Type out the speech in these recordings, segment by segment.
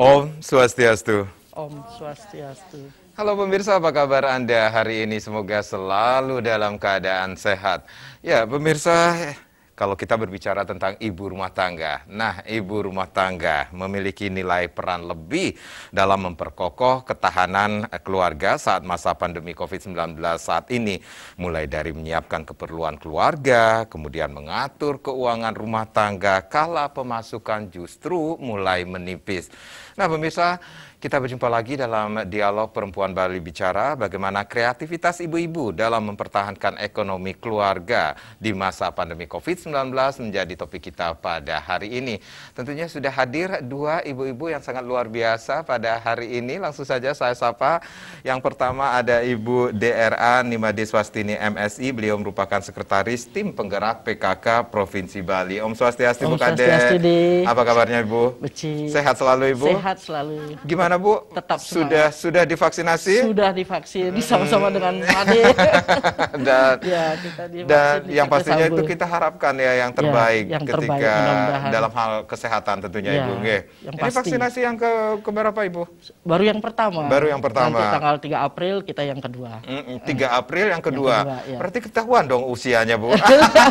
Om Swastiastu. Om Swastiastu. Halo pemirsa, apa kabar Anda hari ini? Semoga selalu dalam keadaan sehat. Ya, pemirsa, kalau kita berbicara tentang ibu rumah tangga. Nah, ibu rumah tangga memiliki nilai peran lebih dalam memperkokoh ketahanan keluarga saat masa pandemi COVID-19 saat ini, mulai dari menyiapkan keperluan keluarga, kemudian mengatur keuangan rumah tangga kala pemasukan justru mulai menipis. Nah, pemirsa, kita berjumpa lagi dalam dialog Perempuan Bali Bicara bagaimana kreativitas ibu-ibu dalam mempertahankan ekonomi keluarga di masa pandemi COVID-19 menjadi topik kita pada hari ini. Tentunya sudah hadir dua ibu-ibu yang sangat luar biasa pada hari ini. Langsung saja saya sapa. Yang pertama ada Ibu DRA Nimade Swastini MSI. Beliau merupakan sekretaris tim penggerak PKK Provinsi Bali. Om Swastiastu Bukade. Apa kabarnya Ibu? Beci. Sehat selalu Ibu? Sehat selalu. Gimana Gimana Bu? Tetap semangat. sudah sudah divaksinasi? Sudah divaksin hmm. sama-sama dengan Ade. dan ya, kita dan yang pastinya sambung. itu kita harapkan ya yang terbaik ya, yang ketika terbaik, dalam hal kesehatan tentunya ya, Ibu. Okay. Ini pasti. vaksinasi yang ke ke berapa Ibu? Baru yang pertama. Baru yang pertama. Nanti tanggal 3 April kita yang kedua. Mm -mm, 3 April yang kedua. Yang kedua ya. Berarti ketahuan dong usianya Bu.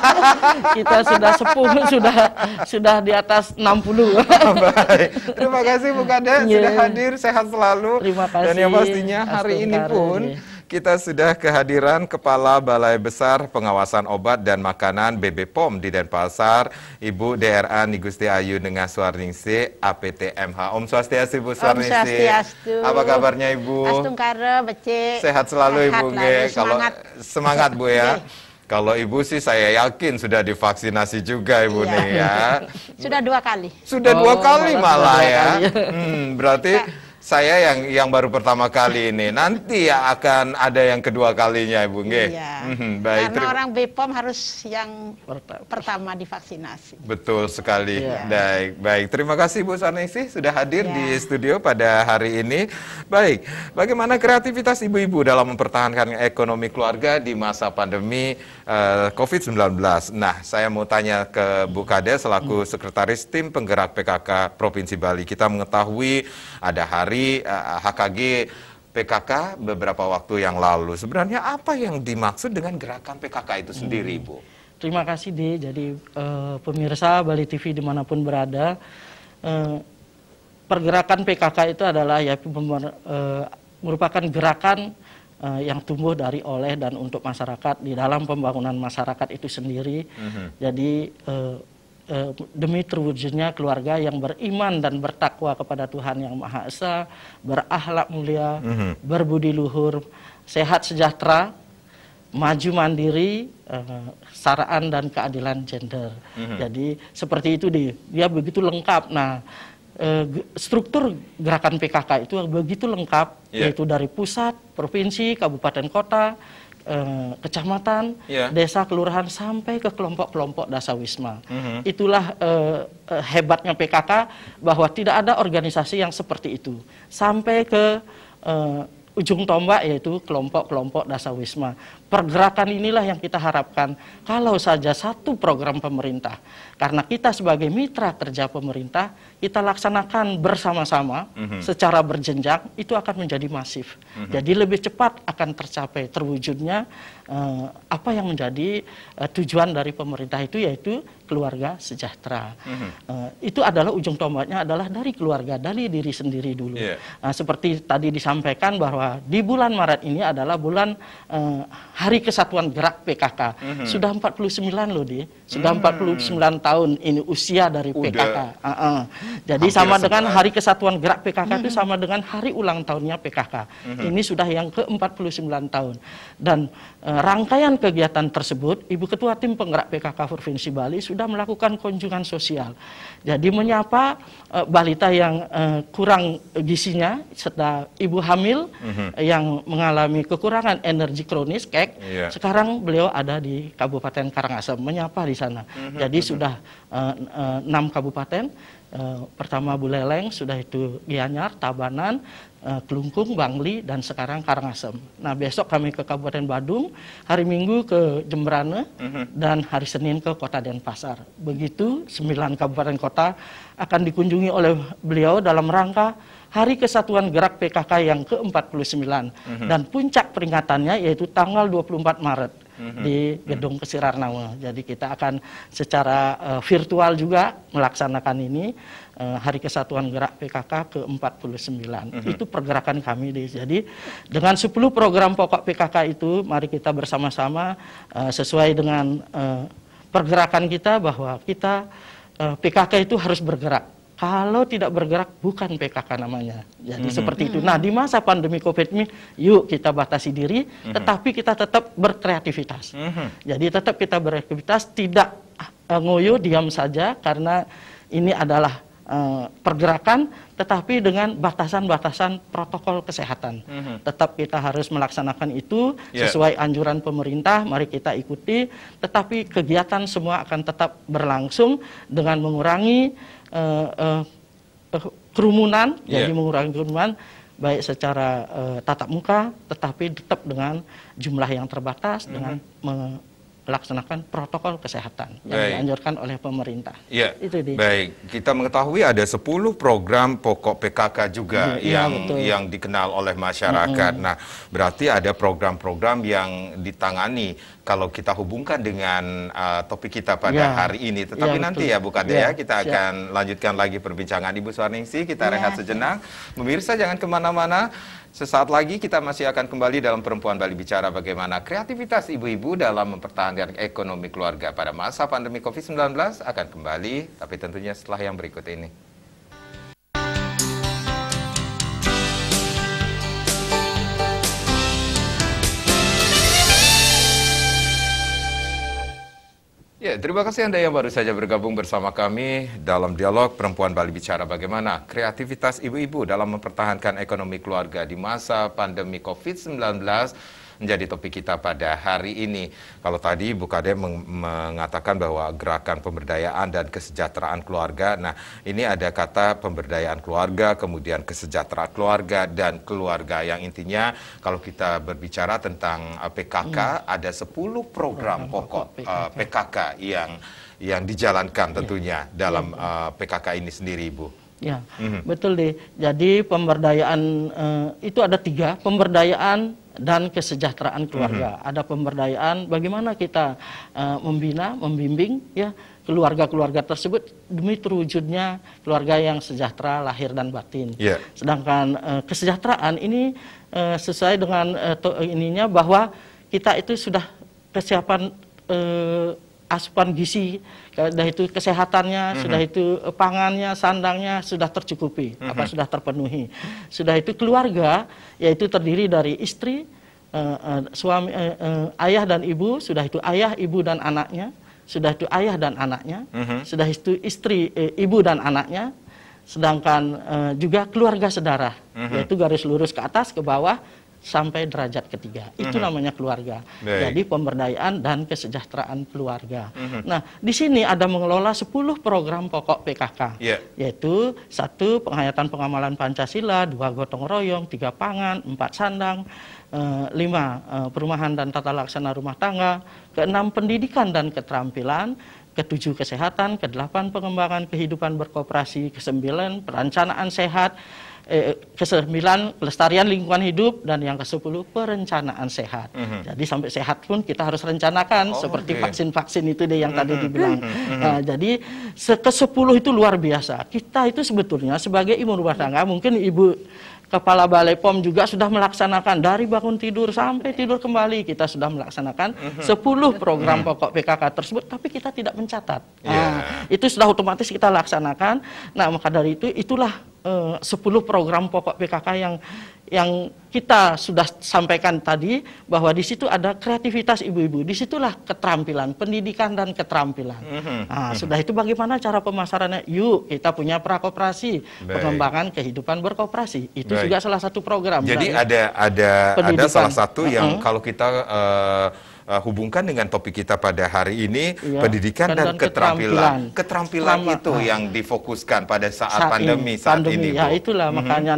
kita sudah sepuh sudah sudah di atas 60. Baik. Terima kasih Bu Kade yeah. sudah iya. hadir hadir sehat selalu. Terima kasih. Dan yang pastinya hari Astungkar ini pun ini. kita sudah kehadiran Kepala Balai Besar Pengawasan Obat dan Makanan BB POM di Denpasar, Ibu DRA Nigusti Ayu Nengah Suarningsi, APTMH. Om Swastiastu, Ibu Suarningsi. Apa kabarnya Ibu? Astungkare, becik. Sehat selalu sehat Ibu. Lalu, semangat. Kalau, semangat Bu ya. Iya. Kalau ibu sih saya yakin sudah divaksinasi juga ibu iya. nih ya. Sudah dua kali. Sudah oh, dua kali malah, malah dua ya. Kali. Hmm, berarti saya yang yang baru pertama kali ini. Nanti ya akan ada yang kedua kalinya, Ibu Nge. Iya. Mhm, baik. Karena orang BPOM harus yang pertama, divaksinasi. Betul sekali. Iya. Baik, baik. Terima kasih Bu Sanisi sudah hadir iya. di studio pada hari ini. Baik, bagaimana kreativitas ibu-ibu dalam mempertahankan ekonomi keluarga di masa pandemi uh, eh, COVID-19? Nah, saya mau tanya ke Bu Kade selaku hmm. Sekretaris Tim Penggerak PKK Provinsi Bali. Kita mengetahui ada hari uh, eh, HKG PKK beberapa waktu yang lalu. Sebenarnya apa yang dimaksud dengan gerakan PKK itu sendiri, hmm. Bu? Terima kasih, Di. Jadi uh, pemirsa Bali TV dimanapun berada, uh, pergerakan PKK itu adalah ya uh, merupakan gerakan uh, yang tumbuh dari oleh dan untuk masyarakat di dalam pembangunan masyarakat itu sendiri. -hmm. Jadi uh, Eh, demi terwujudnya keluarga yang beriman dan bertakwa kepada Tuhan yang Maha Esa, berakhlak mulia, mm -hmm. berbudi luhur, sehat sejahtera, maju mandiri, uh, saraan dan keadilan gender. Mm -hmm. Jadi seperti itu dia, ya dia begitu lengkap. Nah, eh, struktur gerakan PKK itu begitu lengkap, yeah. yaitu dari pusat, provinsi, kabupaten, kota Eh, kecamatan, yeah. desa, kelurahan sampai ke kelompok-kelompok dasawisma. Mm -hmm. Itulah eh, eh hebatnya PKK bahwa tidak ada organisasi yang seperti itu sampai ke eh, ujung tombak yaitu kelompok-kelompok dasawisma. Pergerakan inilah yang kita harapkan kalau saja satu program pemerintah. Karena kita sebagai mitra kerja pemerintah, kita laksanakan bersama-sama mm -hmm. secara berjenjang, itu akan menjadi masif. Mm -hmm. Jadi lebih cepat akan tercapai terwujudnya uh, apa yang menjadi uh, tujuan dari pemerintah itu yaitu keluarga sejahtera. Mm-hmm. Uh, itu adalah ujung tombaknya adalah dari keluarga, dari diri sendiri dulu. Yeah. Uh, seperti tadi disampaikan bahwa di bulan Maret ini adalah bulan uh, Hari Kesatuan Gerak PKK. Mm-hmm. Sudah 49 loh di sudah mm-hmm. 49 tahun ini usia dari Udah. PKK. Uh -uh. Jadi Hampir sama dengan Hari Kesatuan Gerak PKK mm-hmm. itu sama dengan hari ulang tahunnya PKK. Mm-hmm. Ini sudah yang ke-49 tahun. Dan Eh, rangkaian kegiatan tersebut, Ibu Ketua Tim Penggerak PKK Provinsi Bali sudah melakukan kunjungan sosial. Jadi menyapa uh, balita yang uh, kurang gisinya, serta ibu hamil mm-hmm. yang mengalami kekurangan energi kronis, kek. Yeah. Sekarang beliau ada di Kabupaten Karangasem, menyapa di sana. Mm-hmm. Jadi sudah enam uh, kabupaten, pertama Buleleng, sudah itu Gianyar, Tabanan, Eh, Kelungkung, Bangli, dan sekarang Karangasem. Nah besok kami ke Kabupaten Badung, hari Minggu ke Jembrana, uh-huh. Mhm. dan hari Senin ke Kota Denpasar. Begitu sembilan kabupaten kota akan dikunjungi oleh beliau dalam rangka Hari Kesatuan Gerak PKK yang ke-49 uh-huh. Mhm. dan puncak peringatannya yaitu tanggal 24 Maret Mhm. di Gedung mhm. Kesirarnawa. Jadi kita akan secara uh, virtual juga melaksanakan ini uh, Hari Kesatuan Gerak PKK ke-49. Mm -hmm. Itu pergerakan kami deh. Jadi dengan 10 program pokok PKK itu mari kita bersama-sama uh, sesuai dengan uh, pergerakan kita bahwa kita uh, PKK itu harus bergerak kalau tidak bergerak bukan PKK namanya. Jadi mm-hmm. seperti itu. Mm-hmm. Nah, di masa pandemi Covid ini yuk kita batasi diri mm-hmm. tetapi kita tetap berkreativitas. Mm-hmm. Jadi tetap kita berkreativitas, tidak uh, ngoyo diam saja karena ini adalah eh, pergerakan tetapi dengan batasan-batasan protokol kesehatan. Mm-hmm. Tetap kita harus melaksanakan itu yeah. sesuai anjuran pemerintah, mari kita ikuti, tetapi kegiatan semua akan tetap berlangsung dengan mengurangi uh, uh, kerumunan, yeah. jadi mengurangi kerumunan baik secara uh, tatap muka, tetapi tetap dengan jumlah yang terbatas mm-hmm. dengan melaksanakan protokol kesehatan yang dianjurkan oleh pemerintah. Ya. Itu Baik, kita mengetahui ada 10 program pokok PKK juga mm-hmm. yang ya, yang dikenal oleh masyarakat. Mm-hmm. Nah, berarti ada program-program yang ditangani kalau kita hubungkan dengan uh, topik kita pada ya. hari ini. Ya, Tetapi ya, nanti ya Bu Kade ya, ya kita siap. Ya. akan lanjutkan lagi perbincangan Ibu Suarningsi. Kita ya. rehat ya. sejenak. Pemirsa jangan kemana-mana. Sesaat lagi kita masih akan kembali dalam Perempuan Bali Bicara bagaimana kreativitas ibu-ibu dalam mempertahankan ekonomi keluarga pada masa pandemi COVID-19 akan kembali. Tapi tentunya setelah yang berikut ini. Ya, terima kasih Anda yang baru saja bergabung bersama kami dalam dialog Perempuan Bali Bicara bagaimana kreativitas ibu-ibu dalam mempertahankan ekonomi keluarga di masa pandemi COVID-19 menjadi topik kita pada hari ini. Kalau tadi Bu Kade meng mengatakan bahwa gerakan pemberdayaan dan kesejahteraan keluarga, nah ini ada kata pemberdayaan keluarga, kemudian kesejahteraan keluarga dan keluarga yang intinya kalau kita berbicara tentang eh, PKK hmm. ada 10 program, program pokok PKK, eh, PKK yang yang dijalankan ya. tentunya ya. dalam uh, eh, PKK ini sendiri, Bu. Ya, mm -hmm. betul deh. Jadi pemberdayaan uh, itu ada tiga, pemberdayaan dan kesejahteraan keluarga. Mm -hmm. Ada pemberdayaan bagaimana kita uh, membina, membimbing ya keluarga-keluarga tersebut demi terwujudnya keluarga yang sejahtera lahir dan batin. Yeah. Sedangkan uh, kesejahteraan ini uh, sesuai dengan uh, ininya bahwa kita itu sudah kesiapan uh, asupan gizi, sudah itu kesehatannya, mm -hmm. sudah itu eh, pangannya, sandangnya sudah tercukupi, mm -hmm. apa sudah terpenuhi. Sudah itu keluarga yaitu terdiri dari istri, uh, uh, suami uh, uh, ayah dan ibu, sudah itu ayah, ibu dan anaknya, sudah itu ayah dan anaknya, mm -hmm. sudah itu istri, uh, ibu dan anaknya, sedangkan uh, juga keluarga sedara, mm -hmm. yaitu garis lurus ke atas ke bawah sampai derajat ketiga. Itu mm -hmm. namanya keluarga. Baik. Jadi pemberdayaan dan kesejahteraan keluarga. Mm -hmm. Nah, di sini ada mengelola 10 program pokok PKK. Yeah. Yaitu satu penghayatan pengamalan Pancasila, dua gotong royong, tiga pangan, empat sandang, eh, lima eh, perumahan dan tata laksana rumah tangga, keenam pendidikan dan keterampilan, ketujuh kesehatan, kedelapan pengembangan kehidupan berkooperasi, kesembilan perencanaan sehat, eh, kesembilan pelestarian lingkungan hidup dan yang ke sepuluh perencanaan sehat. Mm -hmm. Jadi sampai sehat pun kita harus rencanakan oh, seperti vaksin-vaksin itu deh yang mm -hmm. tadi mhm. dibilang. Mm -hmm. nah, jadi ke sepuluh itu luar biasa. Kita itu sebetulnya sebagai ibu rumah tangga mungkin ibu Kepala Balai POM juga sudah melaksanakan dari bangun tidur sampai tidur kembali kita sudah melaksanakan mhm. sepuluh 10 mhm. program pokok PKK tersebut tapi kita tidak mencatat. Yeah. Iya. itu sudah otomatis kita laksanakan. Nah, maka dari itu itulah 10 eh, program pokok PKK yang yang kita sudah sampaikan tadi bahwa di situ ada kreativitas ibu-ibu, disitulah keterampilan, pendidikan dan keterampilan. mm Nah, mhm. sudah itu bagaimana cara pemasarannya? Yuk kita punya prakoperasi, pengembangan kehidupan berkooperasi. Itu Baik. juga salah satu program. Jadi ada ada pendidikan. ada salah satu yang mm-hmm. kalau kita uh, uh, hubungkan dengan topik kita pada hari ini iya. pendidikan dan, dan keterampilan. Keterampilan, keterampilan Sama, itu ah. yang difokuskan pada saat, saat pandemi ini, saat pandemi, ini. Ya Bu. itulah mm -hmm. makanya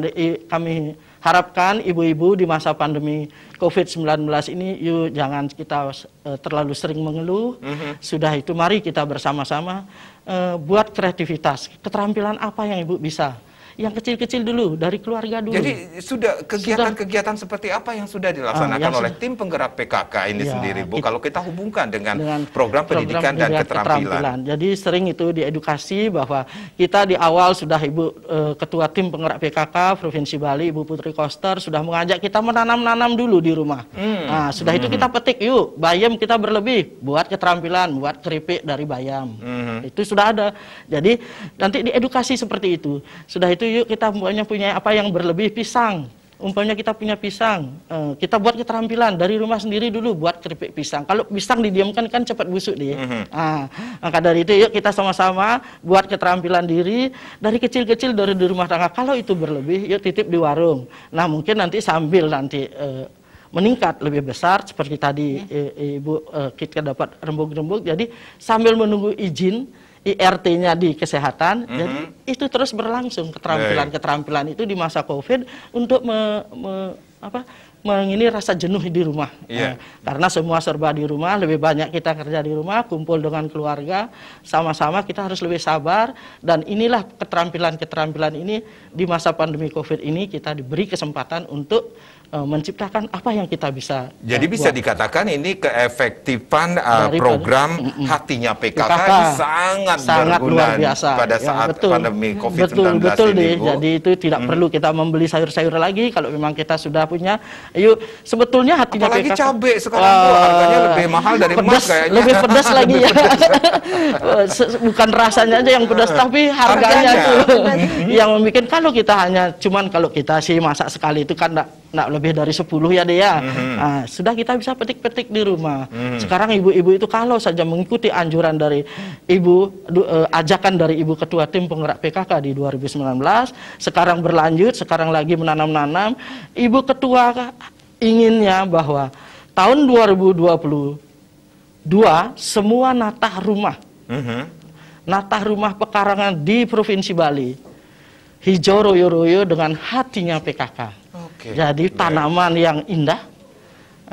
kami harapkan ibu-ibu di masa pandemi COVID-19 ini yuk jangan kita uh, terlalu sering mengeluh. Mm -hmm. Sudah itu mari kita bersama-sama uh, buat kreativitas. Keterampilan apa yang ibu bisa? yang kecil-kecil dulu dari keluarga dulu. Jadi sudah kegiatan-kegiatan seperti apa yang sudah dilaksanakan ah, oleh tim penggerak PKK ini ya, sendiri, Bu? kalau kita hubungkan dengan, dengan program, program pendidikan dan keterampilan. keterampilan. Jadi sering itu diedukasi bahwa kita di awal sudah Ibu e, Ketua Tim Penggerak PKK Provinsi Bali, Ibu Putri Koster sudah mengajak kita menanam-nanam dulu di rumah. Hmm. Nah, sudah hmm. itu kita hmm. petik yuk, bayam kita berlebih, buat keterampilan, buat keripik dari bayam. Hmm. Itu sudah ada. Jadi nanti diedukasi seperti itu. Sudah itu itu yuk kita umpamanya punya apa yang berlebih pisang umpamanya kita punya pisang, eh, kita buat keterampilan dari rumah sendiri dulu buat keripik pisang. Kalau pisang didiamkan kan cepat busuk deh. Mm-hmm. Nah, maka dari itu yuk kita sama-sama buat keterampilan diri dari kecil-kecil dari di rumah tangga. Kalau itu berlebih, yuk titip di warung. Nah mungkin nanti sambil nanti uh, meningkat lebih besar seperti tadi hmm ibu eh, kita kan dapat rembuk-rembuk. Jadi sambil menunggu izin IRT-nya di kesehatan, mm -hmm. jadi itu terus berlangsung keterampilan-keterampilan itu di masa COVID untuk me, me, apa, mengini rasa jenuh di rumah. Yeah. Iya. karena semua serba di rumah, lebih banyak kita kerja di rumah, kumpul dengan keluarga, sama-sama kita harus lebih sabar dan inilah keterampilan-keterampilan ini di masa pandemi COVID ini kita diberi kesempatan untuk Eh, menciptakan apa yang kita bisa. Jadi uh, bisa buat. dikatakan ini keefektifan uh, program hatinya PKK, PKK sangat sangat luar biasa pada ya, saat betul. pandemi COVID-19 betul, betul ini. Deh. Bu. Jadi itu tidak hmm. perlu kita membeli sayur-sayur lagi kalau memang kita sudah punya. Yuk sebetulnya hatinya Apalagi PKK. cabai sekarang uh, harganya lebih mahal dari pedas, emas kayaknya. Lebih pedas lagi ya. Bukan rasanya aja yang pedas tapi harganya, harganya. tuh mm-hmm. yang membuat kalau kita hanya cuman kalau kita sih masak sekali itu kan nggak lebih dari 10 ya dea. Ya? Mm-hmm. Nah, sudah kita bisa petik-petik di rumah. Mm-hmm. Sekarang ibu-ibu itu kalau saja mengikuti anjuran dari ibu du, uh, ajakan dari ibu ketua tim penggerak PKK di 2019, sekarang berlanjut, sekarang lagi menanam-nanam. Ibu ketua inginnya bahwa tahun 2022 semua natah rumah. Mm-hmm. Natah rumah pekarangan di Provinsi Bali hijau royo-royo dengan hatinya PKK. Okay. Jadi tanaman yang indah,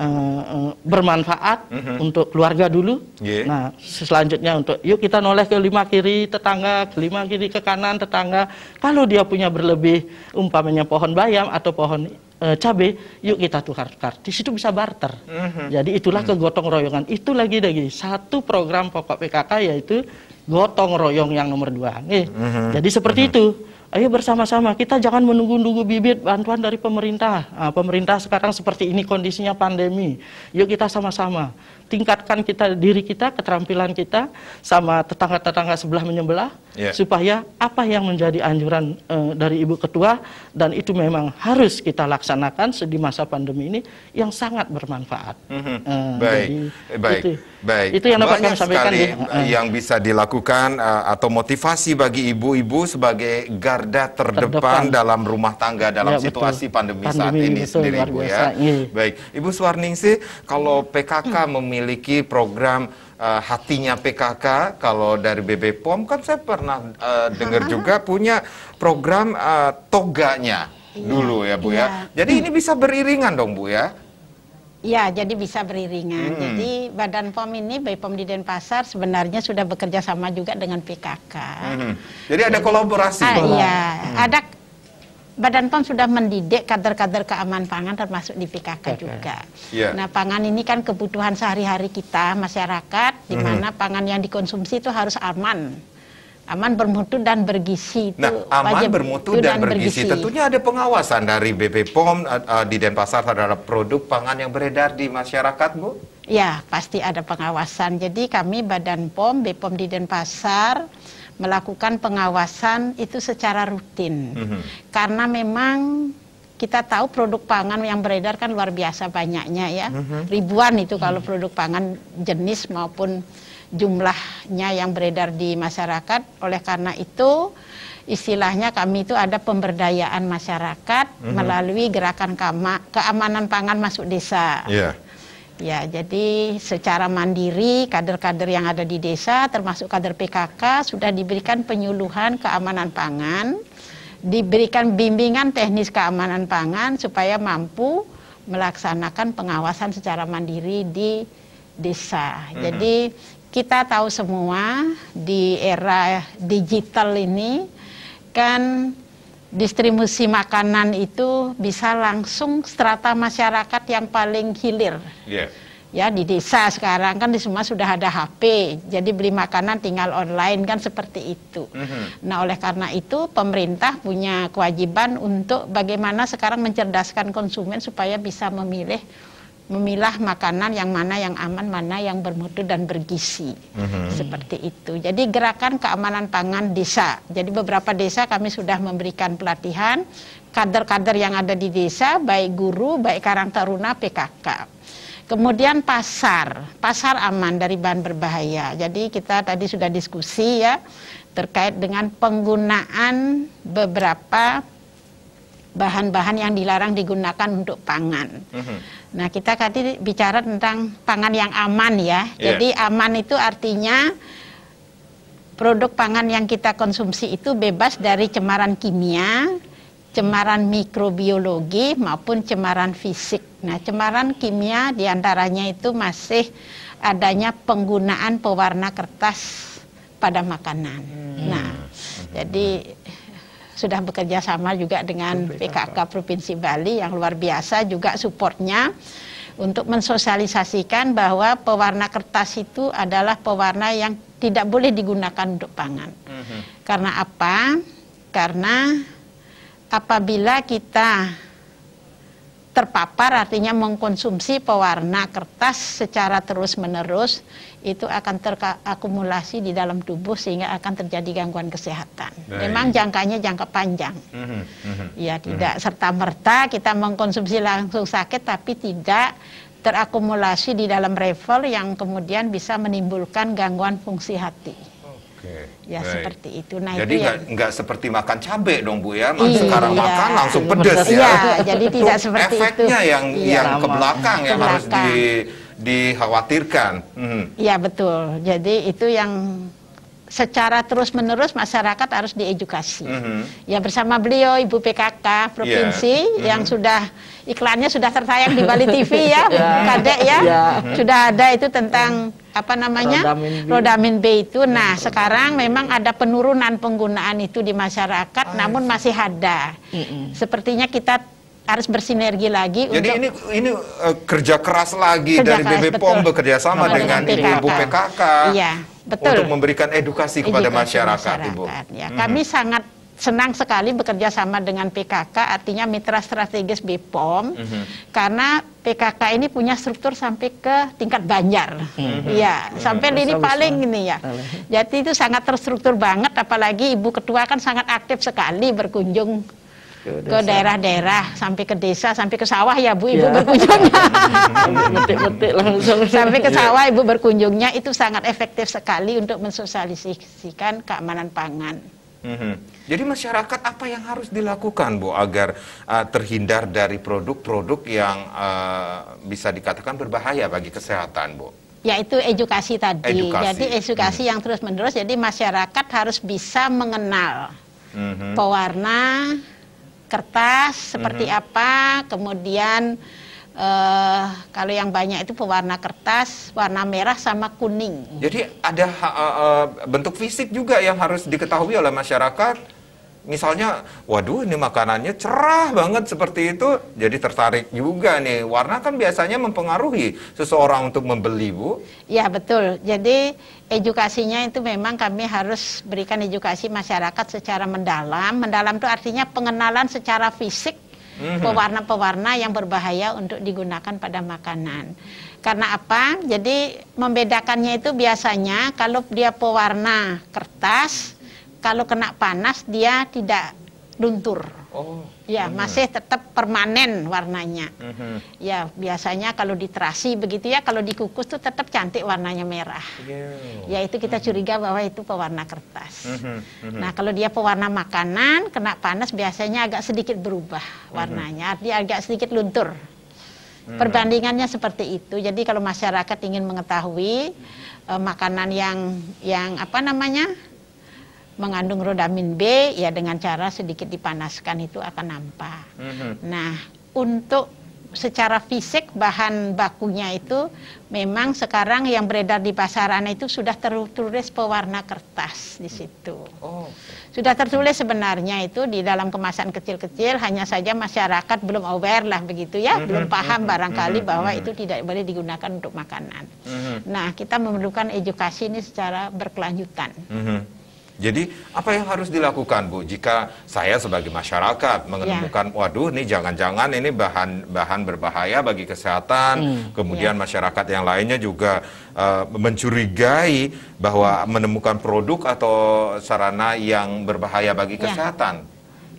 uh, bermanfaat mm -hmm. untuk keluarga dulu. Yeah. Nah, selanjutnya untuk yuk kita noleh ke lima kiri tetangga, ke lima kiri ke kanan tetangga. Kalau dia punya berlebih umpamanya pohon bayam atau pohon cabai, eh, cabe, yuk kita tukar-tukar. Di situ bisa barter. Mm -hmm. Jadi itulah mm -hmm. kegotong royongan. Itu lagi-lagi satu program pokok PKK yaitu gotong royong yang nomor dua. nih. mm -hmm. Jadi seperti mm -hmm. itu. Ayo bersama-sama kita jangan menunggu-nunggu bibit bantuan dari pemerintah. Nah, pemerintah sekarang seperti ini kondisinya pandemi. Yuk kita sama-sama tingkatkan kita diri kita, keterampilan kita sama tetangga-tetangga sebelah menyebelah yeah. supaya apa yang menjadi anjuran uh, dari Ibu Ketua dan itu memang harus kita laksanakan di masa pandemi ini yang sangat bermanfaat. Mm -hmm. uh, Baik. Jadi, Baik. Itu, Baik. Itu yang dapat kami sampaikan sekali ya. hmm. yang bisa dilakukan uh, atau motivasi bagi ibu-ibu sebagai garda terdepan, terdepan dalam rumah tangga dalam ya, situasi Pandemi, pandemi saat ini betul, sendiri Ibu ya. Ini. Iya. Baik, Ibu sih kalau PKK hmm. memiliki program uh, hatinya PKK kalau dari BB POM kan saya pernah uh, dengar juga punya program uh, toganya iya. dulu ya Bu ya. ya. Jadi hmm. ini bisa beriringan dong Bu ya. Ya, jadi bisa beriringan. Hmm. Jadi Badan POM ini, BPOM di Denpasar sebenarnya sudah bekerja sama juga dengan PKK. Hmm. Jadi ada kolaborasi. Ah, iya, hmm. ada Badan POM sudah mendidik kader-kader keamanan pangan termasuk di PKK okay. juga. Yeah. Nah, pangan ini kan kebutuhan sehari-hari kita masyarakat di mana -hmm. pangan yang dikonsumsi itu harus aman. Aman bermutu dan bergisi itu nah, aman bermutu dan, dan bergizi. bergizi. Tentunya ada pengawasan dari BP POM uh, di Denpasar terhadap produk pangan yang beredar di masyarakat, Bu? Ya, pasti ada pengawasan. Jadi kami Badan POM, BPOM di Denpasar melakukan pengawasan itu secara rutin. Mm -hmm. Karena memang kita tahu produk pangan yang beredar kan luar biasa banyaknya ya. Mm -hmm. Ribuan itu kalau mhm. produk pangan jenis maupun jumlahnya yang beredar di masyarakat. Oleh karena itu, istilahnya kami itu ada pemberdayaan masyarakat mm -hmm. melalui gerakan keamanan pangan masuk desa. Yeah. Ya, jadi secara mandiri kader-kader yang ada di desa termasuk kader PKK sudah diberikan penyuluhan keamanan pangan, diberikan bimbingan teknis keamanan pangan supaya mampu melaksanakan pengawasan secara mandiri di desa. Mm -hmm. Jadi kita tahu semua di era digital ini kan distribusi makanan itu bisa langsung strata masyarakat yang paling hilir. Yeah. Ya di desa sekarang kan di semua sudah ada HP, jadi beli makanan tinggal online kan seperti itu. Mm -hmm. Nah oleh karena itu pemerintah punya kewajiban untuk bagaimana sekarang mencerdaskan konsumen supaya bisa memilih memilah makanan yang mana yang aman, mana yang bermutu dan bergizi. Mm-hmm. Seperti itu. Jadi gerakan keamanan pangan desa. Jadi beberapa desa kami sudah memberikan pelatihan kader-kader yang ada di desa, baik guru, baik Karang Taruna, PKK. Kemudian pasar, pasar aman dari bahan berbahaya. Jadi kita tadi sudah diskusi ya terkait dengan penggunaan beberapa bahan-bahan yang dilarang digunakan untuk pangan. Mm -hmm. Nah, kita tadi bicara tentang pangan yang aman ya. Yeah. Jadi aman itu artinya produk pangan yang kita konsumsi itu bebas dari cemaran kimia, cemaran mikrobiologi maupun cemaran fisik. Nah, cemaran kimia diantaranya itu masih adanya penggunaan pewarna kertas pada makanan. Hmm. Nah, hmm. jadi sudah bekerja sama juga dengan PKK Provinsi Bali yang luar biasa juga supportnya untuk mensosialisasikan bahwa pewarna kertas itu adalah pewarna yang tidak boleh digunakan untuk pangan. Mm -hmm. Karena apa? Karena apabila kita terpapar artinya mengkonsumsi pewarna kertas secara terus-menerus itu akan terakumulasi di dalam tubuh sehingga akan terjadi gangguan kesehatan. Baik. Memang jangkanya jangka panjang. Mm -hmm. Mm -hmm. Ya mhm. tidak mm -hmm. serta merta kita mengkonsumsi langsung sakit tapi tidak terakumulasi di dalam level yang kemudian bisa menimbulkan gangguan fungsi hati. Oke. Ya right. seperti itu. Nah jadi itu ya. nggak yang... nggak seperti makan cabai dong bu ya. iya, sekarang makan langsung iya. pedes iya, ya. Iya. Jadi tidak seperti efeknya itu. Efeknya yang iya, yang ke belakang yang harus di dikhawatirkan. Hmm. Iya hmm. betul. Jadi itu yang secara terus-menerus masyarakat harus diedukasi. Mm -hmm. Ya bersama beliau Ibu PKK provinsi yeah. mm -hmm. yang sudah iklannya sudah tertayang di Bali TV ya, yeah. Kadek ya. Yeah. Sudah ada itu tentang apa namanya? Rodamin B. B itu. Nah, -hmm. sekarang memang ada penurunan penggunaan itu di masyarakat oh, namun iya. masih ada. Mm -hmm. Sepertinya kita harus bersinergi lagi. Jadi untuk ini ini uh, kerja keras lagi kerja dari keras, BB POM bekerjasama dengan, dengan Ibu PKK. Iya. Betul. untuk memberikan edukasi, edukasi kepada masyarakat, masyarakat Ibu. Ya, hmm. Kami sangat senang sekali bekerja sama dengan PKK, artinya mitra strategis BPOM, -hmm. karena PKK ini punya struktur sampai ke tingkat Banjar, mm -hmm. ya -hmm. sampai lini mm -hmm. paling ini ya. Jadi itu sangat terstruktur banget, apalagi Ibu Ketua kan sangat aktif sekali berkunjung ke daerah-daerah sampai ke desa sampai ke sawah ya bu ibu ya. berkunjungnya sampai ke iya. sawah ibu berkunjungnya itu sangat efektif sekali untuk mensosialisasikan keamanan pangan. Mm-hmm. Jadi masyarakat apa yang harus dilakukan bu agar uh, terhindar dari produk-produk yang uh, bisa dikatakan berbahaya bagi kesehatan bu? Yaitu edukasi tadi. Edukasi. Jadi edukasi mm-hmm. yang terus menerus. Jadi masyarakat harus bisa mengenal mm-hmm. pewarna, kertas seperti mm -hmm. apa, kemudian uh, kalau yang banyak itu pewarna kertas, warna merah sama kuning. Jadi ada uh, bentuk fisik juga yang harus diketahui oleh masyarakat misalnya waduh ini makanannya cerah banget seperti itu jadi tertarik juga nih warna kan biasanya mempengaruhi seseorang untuk membeli Bu ya betul jadi edukasinya itu memang kami harus berikan edukasi masyarakat secara mendalam mendalam itu artinya pengenalan secara fisik mhm. pewarna-pewarna yang berbahaya untuk digunakan pada makanan. Karena apa? Jadi membedakannya itu biasanya kalau dia pewarna kertas, kalau kena panas dia tidak luntur. Oh. Ya, hmm. masih tetap permanen warnanya. Hmm. Ya, biasanya kalau diterasi begitu ya, kalau dikukus tuh tetap cantik warnanya merah. Yeah. Ya, itu kita hmm. curiga bahwa itu pewarna kertas. Hmm, hmm. Hmm. Nah, kalau dia pewarna makanan, kena panas biasanya agak sedikit berubah hmm. warnanya, hmm. dia agak sedikit luntur. Hmm. Perbandingannya seperti itu. Jadi kalau masyarakat ingin mengetahui hmm. eh, makanan yang yang apa namanya? mengandung rodamin B ya dengan cara sedikit dipanaskan itu akan nampak. Mm -hmm. Nah, untuk secara fisik bahan bakunya itu memang sekarang yang beredar di pasaran itu sudah tertulis pewarna kertas di situ. Oh. Sudah tertulis sebenarnya itu di dalam kemasan kecil-kecil hanya saja masyarakat belum aware lah begitu ya, mm -hmm. belum paham mm-hmm, barangkali mm -hmm. bahwa mm -hmm. itu tidak boleh digunakan untuk makanan. Mm -hmm. Nah, kita memerlukan edukasi ini secara berkelanjutan. Mm -hmm. Jadi apa yang harus dilakukan Bu jika saya sebagai masyarakat menemukan yeah. waduh ini jangan-jangan ini bahan bahan berbahaya bagi kesehatan, mm. kemudian yeah. masyarakat yang lainnya juga uh, mencurigai bahwa menemukan produk atau sarana yang berbahaya bagi yeah. kesehatan.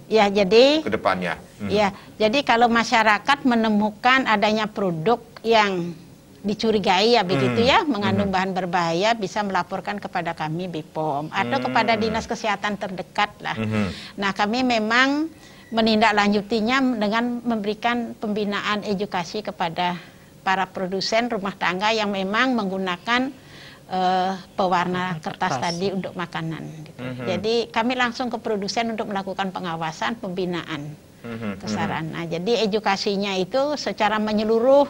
Ya, jadi ke depannya. Hmm. Ya, jadi kalau masyarakat menemukan adanya produk yang dicurigai ya begitu hmm. ya mengandung hmm. bahan berbahaya bisa melaporkan kepada kami BPOM atau hmm. kepada dinas kesehatan terdekat lah. Hmm. Nah kami memang menindaklanjutinya dengan memberikan pembinaan edukasi kepada para produsen rumah tangga yang memang menggunakan uh, pewarna kertas, kertas tadi untuk makanan. Gitu. -hmm. Jadi kami langsung ke produsen untuk melakukan pengawasan pembinaan -hmm. kesarana. Hmm. Jadi edukasinya itu secara menyeluruh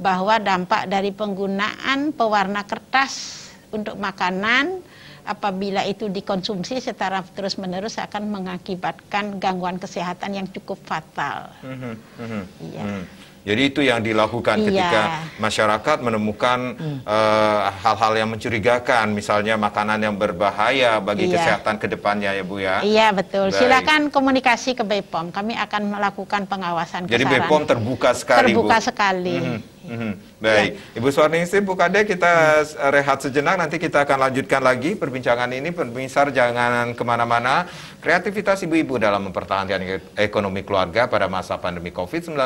bahwa dampak dari penggunaan pewarna kertas untuk makanan apabila itu dikonsumsi secara terus-menerus akan mengakibatkan gangguan kesehatan yang cukup fatal. Mm -hmm. Mm -hmm. Mm -hmm. Jadi itu yang dilakukan iya. ketika masyarakat menemukan hmm. Eh, hal-hal hmm. uh, yang mencurigakan, misalnya makanan yang berbahaya bagi iya. kesehatan kedepannya ya Bu ya. Iya betul. Baik. Silakan komunikasi ke BPOM. Kami akan melakukan pengawasan. Jadi kesaran. BPOM terbuka sekali. Terbuka Bu. sekali. Mm -hmm. hmm, hmm. Iya. Baik, ya. Ibu Suwarningsi, Bu Kade kita hmm. rehat sejenak, nanti kita akan lanjutkan lagi perbincangan ini, Pemirsa jangan kemana-mana. Kreativitas ibu-ibu dalam mempertahankan ekonomi keluarga pada masa pandemi COVID-19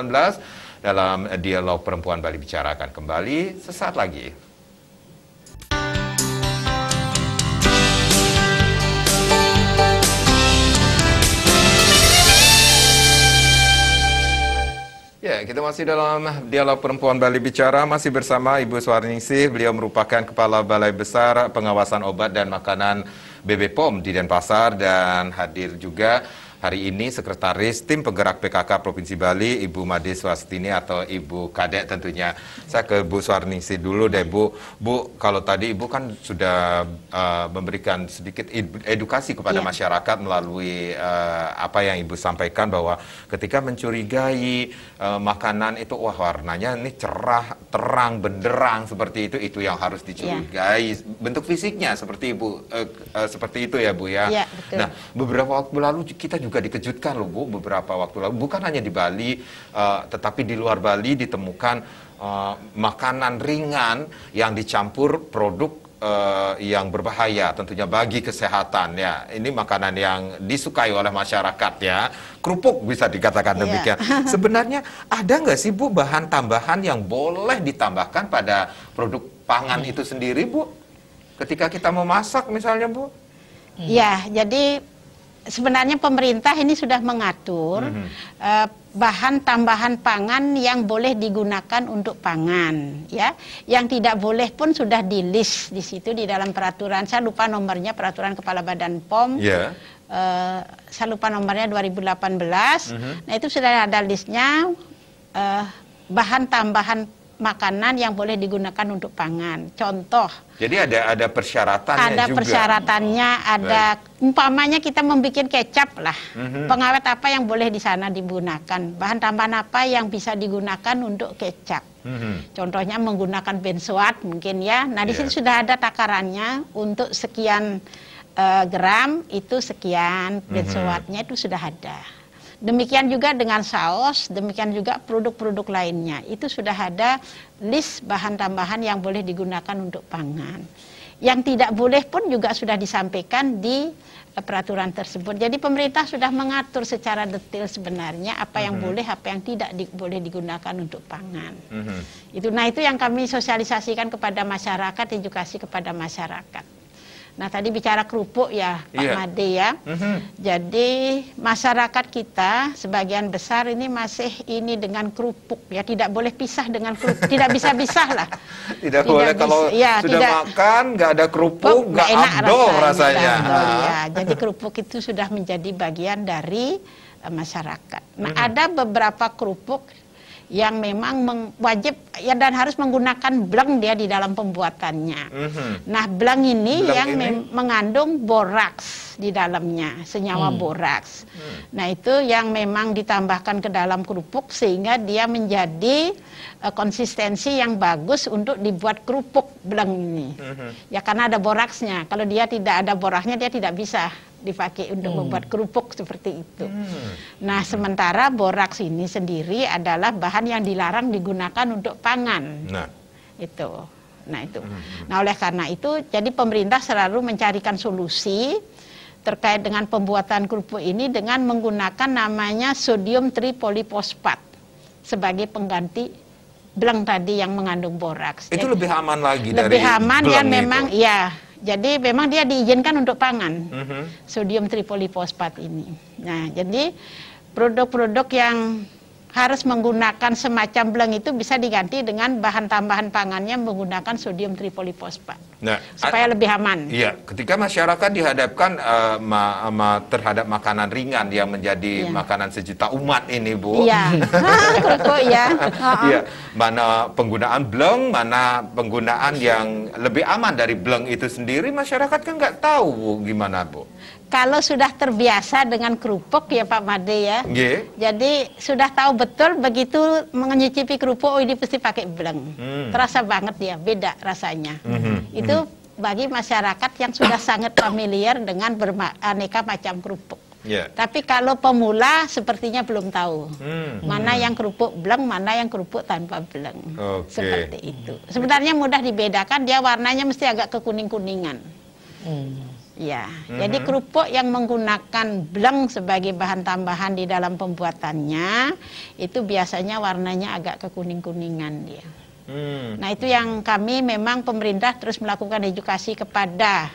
dalam eh, dialog perempuan Bali Bicara akan kembali sesaat lagi. Ya, kita masih dalam dialog perempuan Bali Bicara, masih bersama Ibu Suarningsih, beliau merupakan Kepala Balai Besar Pengawasan Obat dan Makanan BB POM di Denpasar dan hadir juga Hari ini Sekretaris Tim Penggerak PKK Provinsi Bali, Ibu Made Swastini atau Ibu Kadek tentunya. Saya ke Bu Suarningsi dulu deh Bu. Bu, kalau tadi Ibu kan sudah uh, memberikan sedikit edukasi kepada yeah. masyarakat melalui uh, apa yang Ibu sampaikan bahwa ketika mencurigai uh, makanan itu wah warnanya ini cerah, terang, benderang seperti itu itu yang harus iya. dicurigai. Yeah. Bentuk fisiknya seperti Ibu uh, uh, seperti itu ya Bu ya. Yeah, betul. Nah, beberapa waktu lalu kita juga juga dikejutkan loh Bu beberapa waktu lalu bukan hanya di Bali uh, tetapi di luar Bali ditemukan uh, makanan ringan yang dicampur produk uh, yang berbahaya tentunya bagi kesehatan ya. Ini makanan yang disukai oleh masyarakat ya. Kerupuk bisa dikatakan iya. demikian. Sebenarnya ada nggak sih Bu bahan tambahan yang boleh ditambahkan pada produk pangan itu sendiri Bu? Ketika kita memasak misalnya Bu? Ya, hmm. jadi sebenarnya pemerintah ini sudah mengatur mm-hmm. uh, bahan tambahan pangan yang boleh digunakan untuk pangan ya yang tidak boleh pun sudah di list di situ di dalam peraturan saya lupa nomornya peraturan kepala badan POM yeah. Ya. uh, saya lupa nomornya 2018 mm-hmm. nah itu sudah ada listnya uh, bahan tambahan makanan yang boleh digunakan untuk pangan. Contoh. Jadi ada ada persyaratannya ada juga. persyaratannya, oh, ada Baik. umpamanya kita membuat kecap lah. Mm-hmm. Pengawet apa yang boleh di sana digunakan? Bahan tambahan apa yang bisa digunakan untuk kecap? Mm-hmm. Contohnya menggunakan benzoat mungkin ya. Nah, di iya. sini sudah ada takarannya untuk sekian uh, gram itu sekian mhm. benzoatnya mm-hmm. itu sudah ada. Demikian juga dengan saus, demikian juga produk-produk lainnya. Itu sudah ada list bahan tambahan yang boleh digunakan untuk pangan. Yang tidak boleh pun juga sudah disampaikan di eh, peraturan tersebut. Jadi pemerintah sudah mengatur secara detail sebenarnya apa yang mm -hmm. boleh, apa yang tidak di, boleh digunakan untuk pangan. Mm -hmm. Itu, nah itu yang kami sosialisasikan kepada masyarakat, edukasi kepada masyarakat. Nah tadi bicara kerupuk ya Pak yeah. Made ya. Mm-hmm. Jadi masyarakat kita sebagian besar ini masih ini dengan kerupuk ya tidak boleh pisah dengan kerupuk tidak bisa pisah lah. tidak, tidak boleh kalau ya, sudah tidak, makan nggak ada kerupuk nggak enak rasanya. rasanya. Abdol, nah. ya. Jadi kerupuk itu sudah menjadi bagian dari eh, masyarakat. Nah mm-hmm. ada beberapa kerupuk yang memang wajib ya dan harus menggunakan blank dia di dalam pembuatannya. Mm -hmm. Nah, blank ini blank yang ini? mengandung boraks di dalamnya, senyawa hmm. boraks. Hmm. Nah, itu yang memang ditambahkan ke dalam kerupuk sehingga dia menjadi uh, konsistensi yang bagus untuk dibuat kerupuk blank ini. Mm -hmm. Ya karena ada boraksnya. Kalau dia tidak ada boraksnya dia tidak bisa dipakai untuk hmm. membuat kerupuk seperti itu. Hmm. Nah, sementara boraks ini sendiri adalah bahan yang dilarang digunakan untuk pangan. Nah, itu. Nah, itu. Hmm. hmm. Nah, oleh karena itu jadi pemerintah selalu mencarikan solusi terkait dengan pembuatan kerupuk ini dengan menggunakan namanya sodium tripolifosfat sebagai pengganti belang tadi yang mengandung boraks. Itu Jadi, lebih aman lagi lebih dari aman ya memang itu. ya jadi memang dia diizinkan untuk pangan mm -hmm. sodium tripolifosfat ini. Nah, jadi produk-produk yang harus menggunakan semacam bleng itu bisa diganti dengan bahan tambahan pangannya menggunakan sodium tripolifosfat nah, supaya lebih aman. Iya, ketika masyarakat dihadapkan uh, ma ma terhadap makanan ringan yang menjadi ya. makanan sejuta umat ini, Bu. Iya. Kok ya. Iya, mana penggunaan bleng, mana penggunaan yang lebih aman dari bleng itu sendiri masyarakat kan nggak tahu Bu gimana, Bu kalau sudah terbiasa dengan kerupuk ya Pak Made ya. Yeah. Jadi sudah tahu betul begitu menyicipi kerupuk, oh ini pasti pakai bleng. Hmm. Terasa banget ya, beda rasanya. Mm -hmm. Itu mm -hmm. bagi masyarakat yang sudah sangat familiar dengan beraneka macam kerupuk. Yeah. Tapi kalau pemula sepertinya belum tahu hmm. mana hmm. yang kerupuk bleng, mana yang kerupuk tanpa bleng. Okay. Seperti itu. Sebenarnya mudah dibedakan, dia warnanya mesti agak kekuning-kuningan. Hmm. Ya, mm-hmm. jadi kerupuk yang menggunakan bleng sebagai bahan tambahan di dalam pembuatannya itu biasanya warnanya agak kekuning-kuningan dia. Hmm. Nah, itu yang kami memang pemerintah terus melakukan edukasi kepada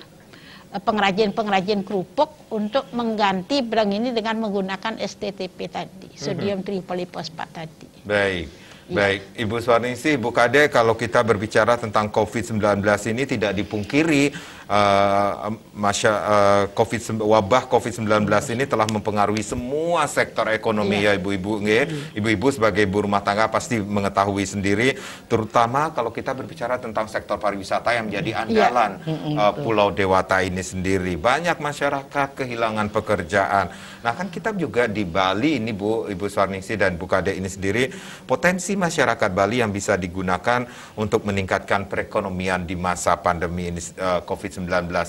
eh, pengrajin-pengrajin kerupuk untuk mengganti bleng ini dengan menggunakan STTP tadi, mhm. sodium mm-hmm. tripolifosfat tadi. Baik. Iya. Baik, Ibu sih, Bu Kade, kalau kita berbicara tentang COVID-19 ini tidak dipungkiri uh, masya, uh, COVID wabah COVID-19 ini telah mempengaruhi semua sektor ekonomi yeah. ya ibu-ibu Ibu-ibu sebagai ibu rumah tangga pasti mengetahui sendiri terutama kalau kita berbicara tentang sektor pariwisata yang menjadi iya. andalan yeah. uh, Pulau Dewata ini sendiri. Banyak masyarakat kehilangan pekerjaan. Nah, kan kita juga di Bali ini Bu Ibu Swarningsi dan Bu Kade ini sendiri potensi masyarakat Bali yang bisa digunakan untuk meningkatkan perekonomian di masa pandemi ini uh, eh, COVID-19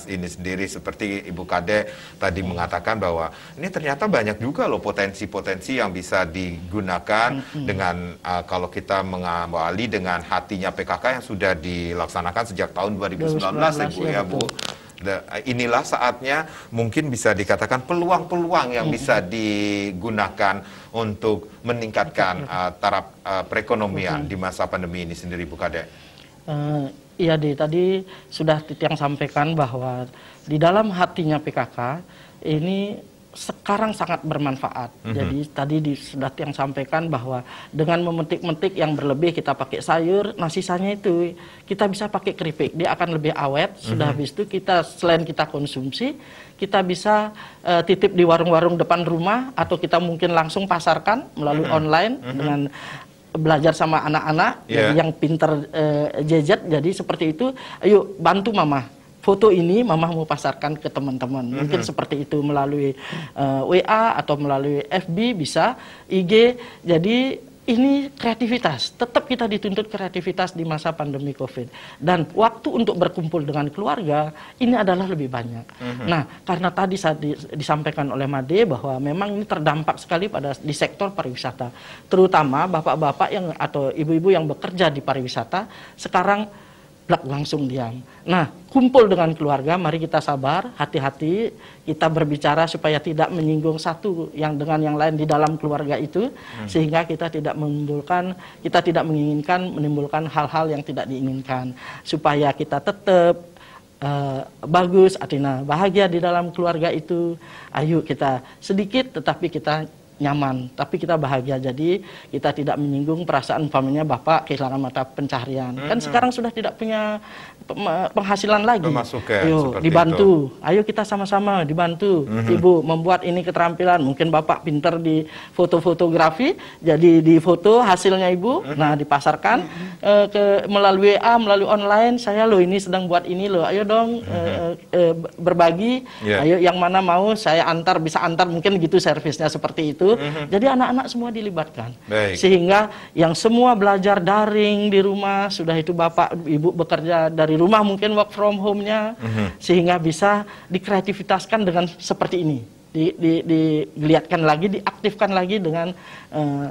ini sendiri seperti Ibu Kade tadi mengatakan bahwa ini ternyata banyak juga loh potensi-potensi yang bisa digunakan dengan uh, kalau kita mengawali dengan hatinya PKK yang sudah dilaksanakan sejak tahun 2019, 2019 Ibu ya, ya Bu. Betul uh, inilah saatnya mungkin bisa dikatakan peluang-peluang yang bisa digunakan untuk meningkatkan uh, taraf uh, perekonomian di masa pandemi ini sendiri, Bu Kade. Uh, Iya, di tadi sudah yang sampaikan bahwa di dalam hatinya PKK ini sekarang sangat bermanfaat. Mm -hmm. Jadi tadi di, sudah yang sampaikan bahwa dengan memetik-metik yang berlebih kita pakai sayur, nah sisanya itu kita bisa pakai keripik. Dia akan lebih awet. Mm -hmm. Sudah mhm. habis itu kita selain kita konsumsi, kita bisa uh, titip di warung-warung depan rumah atau kita mungkin langsung pasarkan melalui mm -hmm. online mm -hmm. dengan belajar sama anak-anak yeah. yang pintar uh, eh, jejet jadi seperti itu ayo bantu mama foto ini mama mau pasarkan ke teman-teman mm -hmm. mungkin seperti itu melalui uh, eh, WA atau melalui FB bisa IG jadi ini kreativitas, tetap kita dituntut kreativitas di masa pandemi COVID. Dan waktu untuk berkumpul dengan keluarga ini adalah lebih banyak. Mm-hmm. Nah, karena tadi saat di, disampaikan oleh Made bahwa memang ini terdampak sekali pada di sektor pariwisata, terutama bapak-bapak yang atau ibu-ibu yang bekerja di pariwisata sekarang blak, langsung diam. Nah, kumpul dengan keluarga, mari kita sabar, hati-hati, kita berbicara supaya tidak menyinggung satu yang dengan yang lain di dalam keluarga itu, hmm. sehingga kita tidak menimbulkan, kita tidak menginginkan menimbulkan hal-hal yang tidak diinginkan, supaya kita tetap uh, eh, bagus, artinya bahagia di dalam keluarga itu. Ayo kita sedikit, tetapi kita nyaman, tapi kita bahagia. Jadi kita tidak menyinggung perasaan umpamanya bapak kehilangan mata pencaharian. Hmm. Kan sekarang sudah tidak punya penghasilan lagi. ayo dibantu. Itu. Ayo kita sama-sama dibantu. Hmm. Ibu membuat ini keterampilan. Mungkin bapak pinter di foto-fotografi, jadi di foto hasilnya ibu, hmm. nah dipasarkan hmm. eh, ke melalui WA, melalui online. Saya loh ini sedang buat ini loh. Ayo dong hmm. eh, eh, berbagi. Yeah. Ayo yang mana mau saya antar bisa antar mungkin gitu servisnya seperti itu Mm-hmm. Jadi anak-anak semua dilibatkan. Baik. Sehingga yang semua belajar daring di rumah, sudah itu bapak ibu bekerja dari rumah mungkin work from home-nya mm-hmm. sehingga bisa dikreativitaskan dengan seperti ini. Di, di, dilihatkan lagi, diaktifkan lagi dengan uh,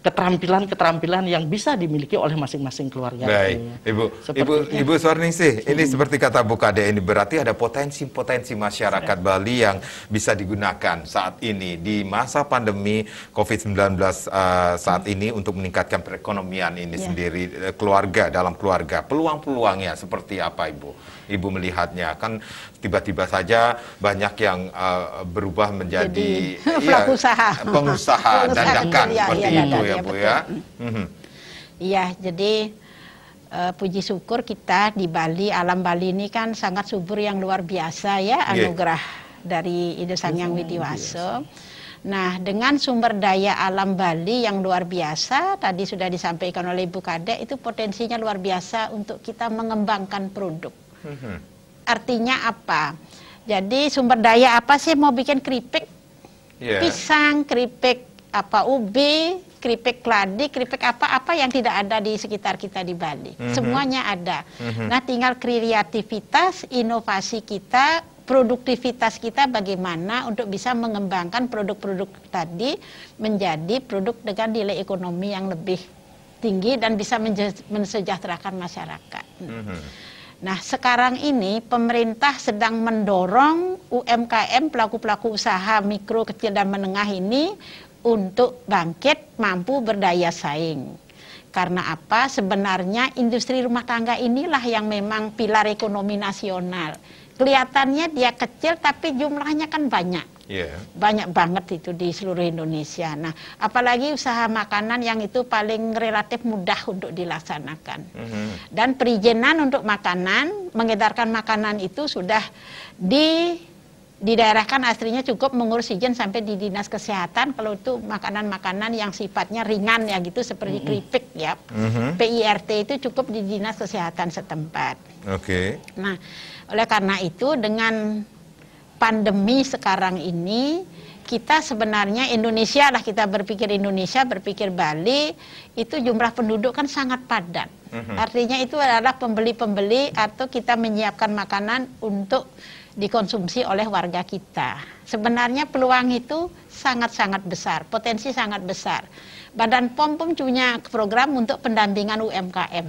keterampilan-keterampilan yang bisa dimiliki oleh masing-masing keluarga. Baik, Ibu, seperti Ibu, Ibu Suarningsih, hmm. ini seperti kata Bu Kade ini berarti ada potensi-potensi masyarakat Bali yang bisa digunakan saat ini di masa pandemi COVID-19 uh, saat ini untuk meningkatkan perekonomian ini ya. sendiri eh, keluarga dalam keluarga. Peluang-peluangnya seperti apa, Ibu? Ibu melihatnya? Kan tiba-tiba saja banyak yang uh, berubah menjadi Jadi, ya, usaha. pengusaha dadakan ya, seperti ya, itu ya, ya Bu ya. Mm. Mm-hmm. Iya, jadi uh, puji syukur kita di Bali, alam Bali ini kan sangat subur yang luar biasa ya iya. anugerah yeah. dari Ide iya, Sang Yang Widiwaso. Nah, dengan sumber daya alam Bali yang luar biasa, tadi sudah disampaikan oleh Ibu Kadek, itu potensinya luar biasa untuk kita mengembangkan produk. Artinya apa? Jadi sumber daya apa sih mau bikin keripik? Yeah. Pisang, keripik apa ubi, keripik keladi, keripik apa-apa yang tidak ada di sekitar kita di Bali. Mm -hmm. Semuanya ada. Mm -hmm. Nah, tinggal kreativitas, inovasi kita, produktivitas kita bagaimana untuk bisa mengembangkan produk-produk tadi menjadi produk dengan nilai ekonomi yang lebih tinggi dan bisa mensejahterakan masyarakat. Mm -hmm. Nah, sekarang ini pemerintah sedang mendorong UMKM pelaku-pelaku usaha mikro, kecil dan menengah ini untuk bangkit mampu berdaya saing. Karena apa? Sebenarnya industri rumah tangga inilah yang memang pilar ekonomi nasional. Kelihatannya dia kecil tapi jumlahnya kan banyak Yeah. Banyak banget itu di seluruh Indonesia. Nah, apalagi usaha makanan yang itu paling relatif mudah untuk dilaksanakan. Mm -hmm. Dan perizinan untuk makanan, mengedarkan makanan itu sudah di di daerah kan aslinya cukup mengurus izin sampai di dinas kesehatan kalau itu makanan-makanan yang sifatnya ringan ya gitu seperti mm -hmm. keripik ya mm -hmm. PIRT itu cukup di dinas kesehatan setempat. Oke. Okay. Nah oleh karena itu dengan pandemi sekarang ini kita sebenarnya Indonesia lah kita berpikir Indonesia berpikir Bali itu jumlah penduduk kan sangat padat mhm. artinya itu adalah pembeli-pembeli atau kita menyiapkan makanan untuk dikonsumsi oleh warga kita sebenarnya peluang itu sangat-sangat besar potensi sangat besar Badan POM pun punya program untuk pendampingan UMKM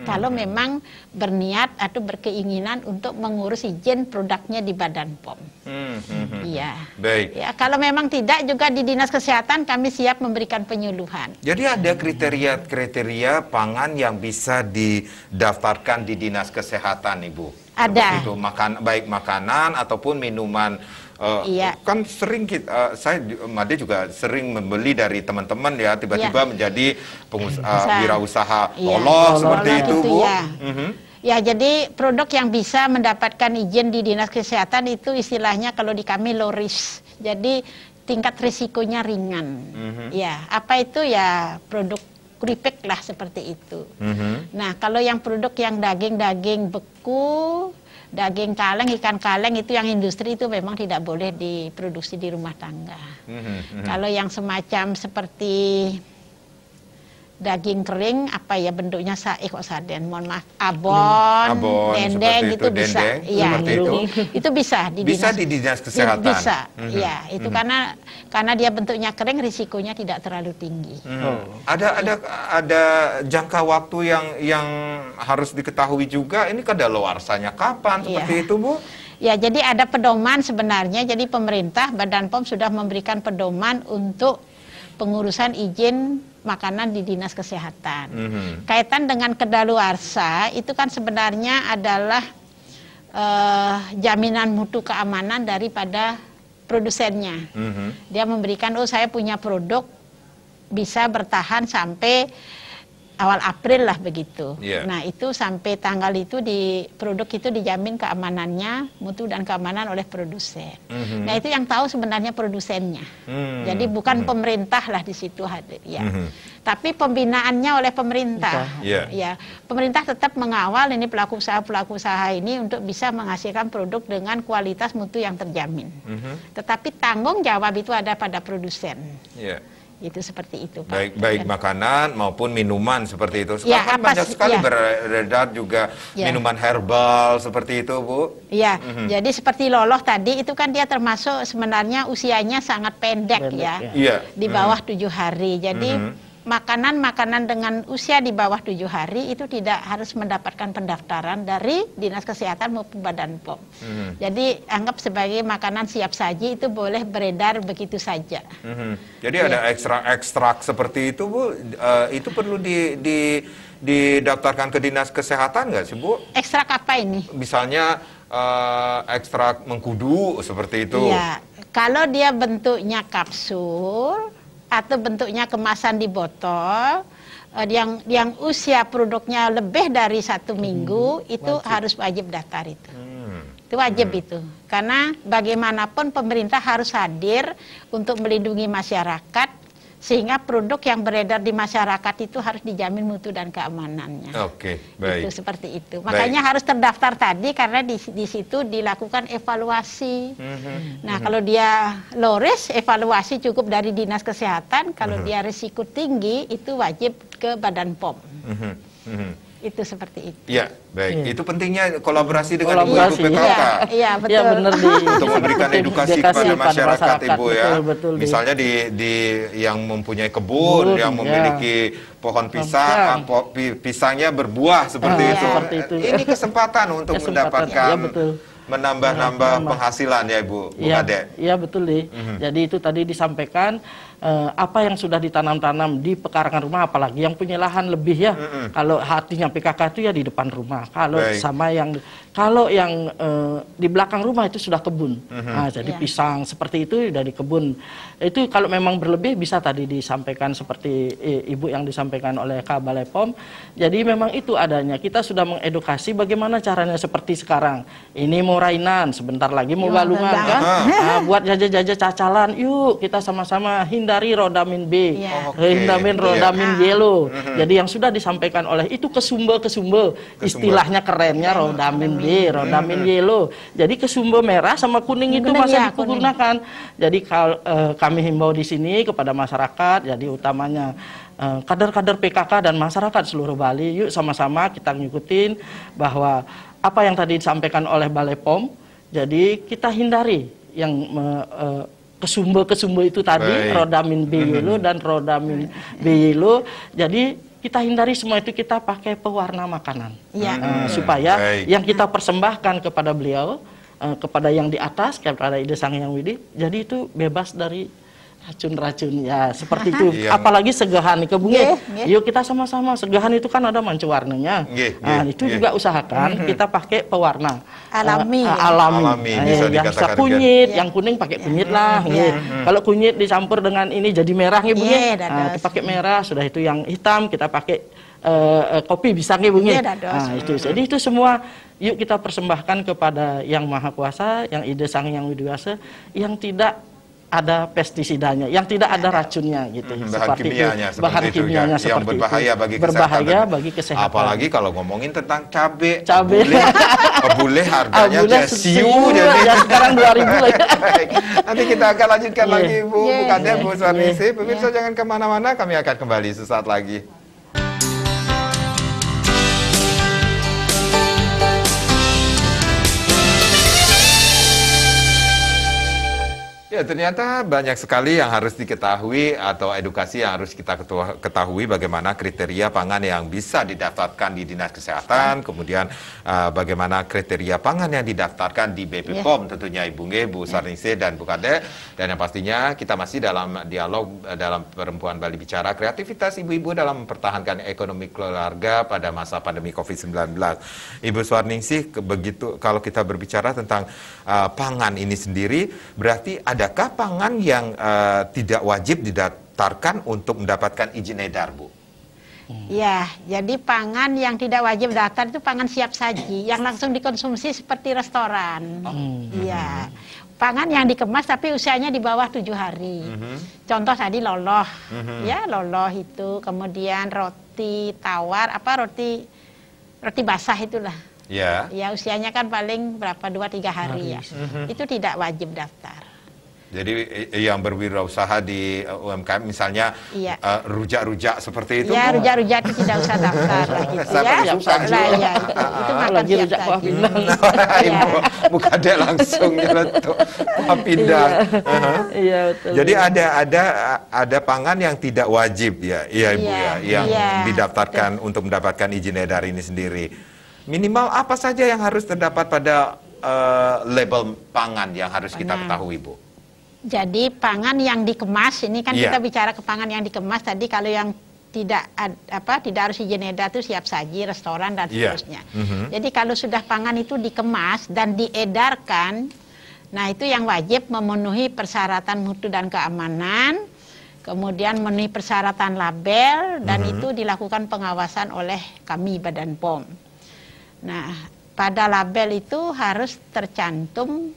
hmm. kalau memang berniat atau berkeinginan untuk mengurus izin produknya di Badan POM. Hmm, hmm, hmm. Iya. Hmm. Baik. Ya, kalau memang tidak juga di Dinas Kesehatan kami siap memberikan penyuluhan. Jadi ada kriteria-kriteria pangan yang bisa didaftarkan di Dinas Kesehatan, Ibu. Ada. Itu makan baik makanan ataupun minuman Uh, iya. Kan sering kita, uh, eh, saya Made juga sering membeli dari teman-teman ya tiba-tiba iya. menjadi eh, pengusaha uh, wirausaha iya. lolos seperti itu, itu Bu. Ya. Mm -hmm. Ya, jadi produk yang bisa mendapatkan izin di Dinas Kesehatan itu istilahnya kalau di kami low risk. Jadi tingkat risikonya ringan. Mm -hmm. Ya, apa itu ya produk kripik lah seperti itu. Mm -hmm. Nah, kalau yang produk yang daging-daging beku daging kaleng, ikan kaleng itu yang industri itu memang tidak boleh diproduksi di rumah tangga. Mm -hmm. Kalau yang semacam seperti daging kering apa ya bentuknya sae eh, kok saden mohon maaf abon, hmm. abon dendeng itu, itu bisa dendeng, ya itu. itu bisa di bisa dinas, di dinas kesehatan bisa mm -hmm. ya itu mm -hmm. karena karena dia bentuknya kering risikonya tidak terlalu tinggi hmm. oh. ada ada ada jangka waktu yang yang harus diketahui juga ini sanya kapan iya. seperti ya. itu bu Ya, jadi ada pedoman sebenarnya. Jadi pemerintah Badan POM sudah memberikan pedoman untuk pengurusan izin makanan di dinas kesehatan. Mm -hmm. Kaitan dengan kedaluarsa itu kan sebenarnya adalah uh, jaminan mutu keamanan daripada produsennya. Mm -hmm. Dia memberikan oh saya punya produk bisa bertahan sampai awal April lah begitu. Yeah. Nah itu sampai tanggal itu di produk itu dijamin keamanannya mutu dan keamanan oleh produsen. Mm-hmm. Nah itu yang tahu sebenarnya produsennya. Mm-hmm. Jadi bukan mm-hmm. pemerintah lah di situ hadir ya. Mm-hmm. Tapi pembinaannya oleh pemerintah. Yeah. Iya. Ya pemerintah tetap mengawal ini pelaku usaha pelaku usaha ini untuk bisa menghasilkan produk dengan kualitas mutu yang terjamin. Mm-hmm. Tetapi tanggung jawab itu ada pada produsen. Yeah itu seperti itu Pak. Baik baik makanan maupun minuman seperti itu. Ya, Sekarang ya, kan apa, banyak sekali ya. beredar juga ya. minuman herbal seperti itu Bu. Iya. Mm -hmm. Jadi seperti loloh tadi itu kan dia termasuk sebenarnya usianya sangat pendek, pendek ya. ya. Iya. Di bawah mhm. tujuh hari. Jadi mm -hmm makanan-makanan dengan usia di bawah tujuh hari itu tidak harus mendapatkan pendaftaran dari dinas kesehatan maupun badan pom. Mm-hmm. Jadi anggap sebagai makanan siap saji itu boleh beredar begitu saja. Mm-hmm. Jadi ya. ada iya. ekstrak-ekstrak seperti itu bu, uh, itu perlu di, di didaftarkan ke dinas kesehatan nggak sih bu? Ekstrak apa ini? Misalnya uh, ekstrak mengkudu seperti itu. Ya, kalau dia bentuknya kapsul atau bentuknya kemasan di botol eh, yang yang usia produknya lebih dari satu hmm, minggu hmm, itu wajib. harus wajib daftar itu. Hmm. Itu wajib hmm. itu. Karena bagaimanapun pemerintah harus hadir untuk melindungi masyarakat sehingga produk yang beredar di masyarakat itu harus dijamin mutu dan keamanannya. Oke, okay, baik. Itu seperti itu. Makanya baik. harus terdaftar tadi karena di, di situ dilakukan evaluasi. Mm -hmm. Nah, mm -hmm. kalau dia low risk, evaluasi cukup dari dinas kesehatan. Kalau mm -hmm. dia risiko tinggi, itu wajib ke Badan POM. Mm -hmm. Mm -hmm itu seperti itu. Ya, baik. Ya. Itu pentingnya kolaborasi dengan ibu-ibu PKK. Iya. Iya, iya, betul. Ya, benar di, Untuk memberikan edukasi, kepada masyarakat, masyarakat Ibu ya. Betul, betul, Misalnya di di yang mempunyai kebun, Bun, yang iya. memiliki ya. pohon pisang, ah, po, pisangnya berbuah seperti, ya, itu. Ya. seperti itu. Ini kesempatan untuk ya, mendapatkan ya, betul menambah-nambah penghasilan ya Ibu, Bu Iya, ya, betul nih. Mm -hmm. Jadi itu tadi disampaikan Eh, apa yang sudah ditanam-tanam di pekarangan rumah apalagi yang punya lahan lebih ya. Mm -hmm. Kalau hatinya PKK itu ya di depan rumah. Kalau Baik. sama yang kalau yang eh, di belakang rumah itu sudah kebun. Mm -hmm. Nah, jadi yeah. pisang seperti itu dari kebun. Itu kalau memang berlebih bisa tadi disampaikan seperti Ibu yang disampaikan oleh Kak Balai POM. Jadi memang itu adanya. Kita sudah mengedukasi bagaimana caranya seperti sekarang. Ini mau Rainan, sebentar lagi mau Balungan kan. Nah, buat jajah-jajah cacalan, yuk kita sama-sama hindar dari rodamin B, yeah. Oh, okay. Eh, rodamin rodamin iya. yeah. Mm ah, -hmm. Ah. Jadi yang sudah disampaikan oleh itu kesumbe kesumbe, istilahnya kerennya iya. rodamin B, rodamin -hmm. yellow. Hmm, hmm. Jadi kesumbe merah sama kuning itu masih ya, digunakan. Jadi kal eh, kami himbau di sini kepada masyarakat, jadi utamanya eh, kader-kader PKK dan masyarakat seluruh Bali, yuk sama-sama kita ngikutin bahwa apa yang tadi disampaikan oleh Balai POM, jadi kita hindari yang me, uh, ke kesumbe itu tadi, Baik. rodamin B yellow mm-hmm. dan rodamin B yellow. Jadi kita hindari semua itu kita pakai pewarna makanan. Ya. supaya Baik. yang kita persembahkan kepada beliau, uh, kepada yang di atas, kepada ide sang yang widih, jadi itu bebas dari racun-racun ya seperti itu iya. apalagi segahan ke bunga iya, iya. yuk kita sama-sama segahan itu kan ada mancu warnanya nah itu yeah. juga usahakan mm kita pakai pewarna eh, alami uh, alami, alami eh, bisa eh, yang bisa kunyit yeah. Kan. yang kuning pakai yeah. kunyit lah yeah. yeah. mm kalau kunyit dicampur dengan ini jadi merah nih bunga yeah, nah, kita pakai merah sudah itu yang hitam kita pakai uh, kopi bisa nih bunga nah itu mhm. jadi itu semua yuk kita persembahkan kepada yang maha kuasa yang ide sang yang widiwasa yang tidak ada pestisidanya, yang tidak ada iya. racunnya gitu. Hmm, bahan seperti kimianya, itu. bahan seperti kimianya ya. yang seperti yang berbahaya itu. bagi berbahaya kesehatan. Berbahaya bagi kesehatan. Apalagi kalau ngomongin tentang cabe, cabe. boleh harganya abule siu jadi ya sekarang 2000 ya. lagi. Nanti kita akan lanjutkan yeah. lagi Bu, yeah, bukan yeah, Bu Suarnisi. Yeah. Pemirsa yeah. jangan kemana-mana, kami akan kembali sesaat lagi. Ya, ternyata banyak sekali yang harus diketahui atau edukasi yang harus kita ketahui bagaimana kriteria pangan yang bisa didaftarkan di Dinas Kesehatan, kemudian uh, bagaimana kriteria pangan yang didaftarkan di BPOM ya. yeah. tentunya Ibu Nge, Bu ya. Sarnise dan Bu Kade dan yang pastinya kita masih dalam dialog eh, dalam perempuan Bali bicara kreativitas ibu-ibu dalam mempertahankan ekonomi keluarga pada masa pandemi Covid-19. Ibu Sarnise begitu kalau kita berbicara tentang uh, pangan ini sendiri berarti ada adakah pangan yang uh, tidak wajib didatarkan untuk mendapatkan izin edar, Bu? Ya, jadi pangan yang tidak wajib daftar itu pangan siap saji yang langsung dikonsumsi seperti restoran. Hmm. Iya. Pangan yang dikemas tapi usianya di bawah tujuh hari. -hmm. Contoh tadi loloh, -hmm. ya loloh itu, kemudian roti tawar, apa roti roti basah itulah. Ya. Ya usianya kan paling berapa dua tiga hari, hari. ya. -hmm. Itu tidak wajib daftar. Jadi yang berwirausaha di UMKM uh, misalnya iya. uh, rujak-rujak seperti itu. Iya, rujak-rujak itu tidak usah daftar lagi. gitu ya. Susah juga. ya. Itu makan lagi rujak kuah pindang. Ibu muka langsung nyeletuk kuah pindang. Iya. Uh-huh. iya, betul. Jadi iya. ada ada ada pangan yang tidak wajib ya, iya Ibu iya, ya, yang didaftarkan untuk mendapatkan izin edar ini sendiri. Minimal apa saja yang harus terdapat pada uh, label pangan yang harus kita ketahui, Bu? Jadi pangan yang dikemas ini kan yeah. kita bicara ke pangan yang dikemas tadi kalau yang tidak ad, apa tidak harus izin edar itu siap saji restoran dan iya. seterusnya. Mm -hmm. Jadi kalau sudah pangan itu dikemas dan diedarkan, nah itu yang wajib memenuhi persyaratan mutu dan keamanan, kemudian memenuhi persyaratan label dan mm -hmm. itu dilakukan pengawasan oleh kami Badan POM. Nah, pada label itu harus tercantum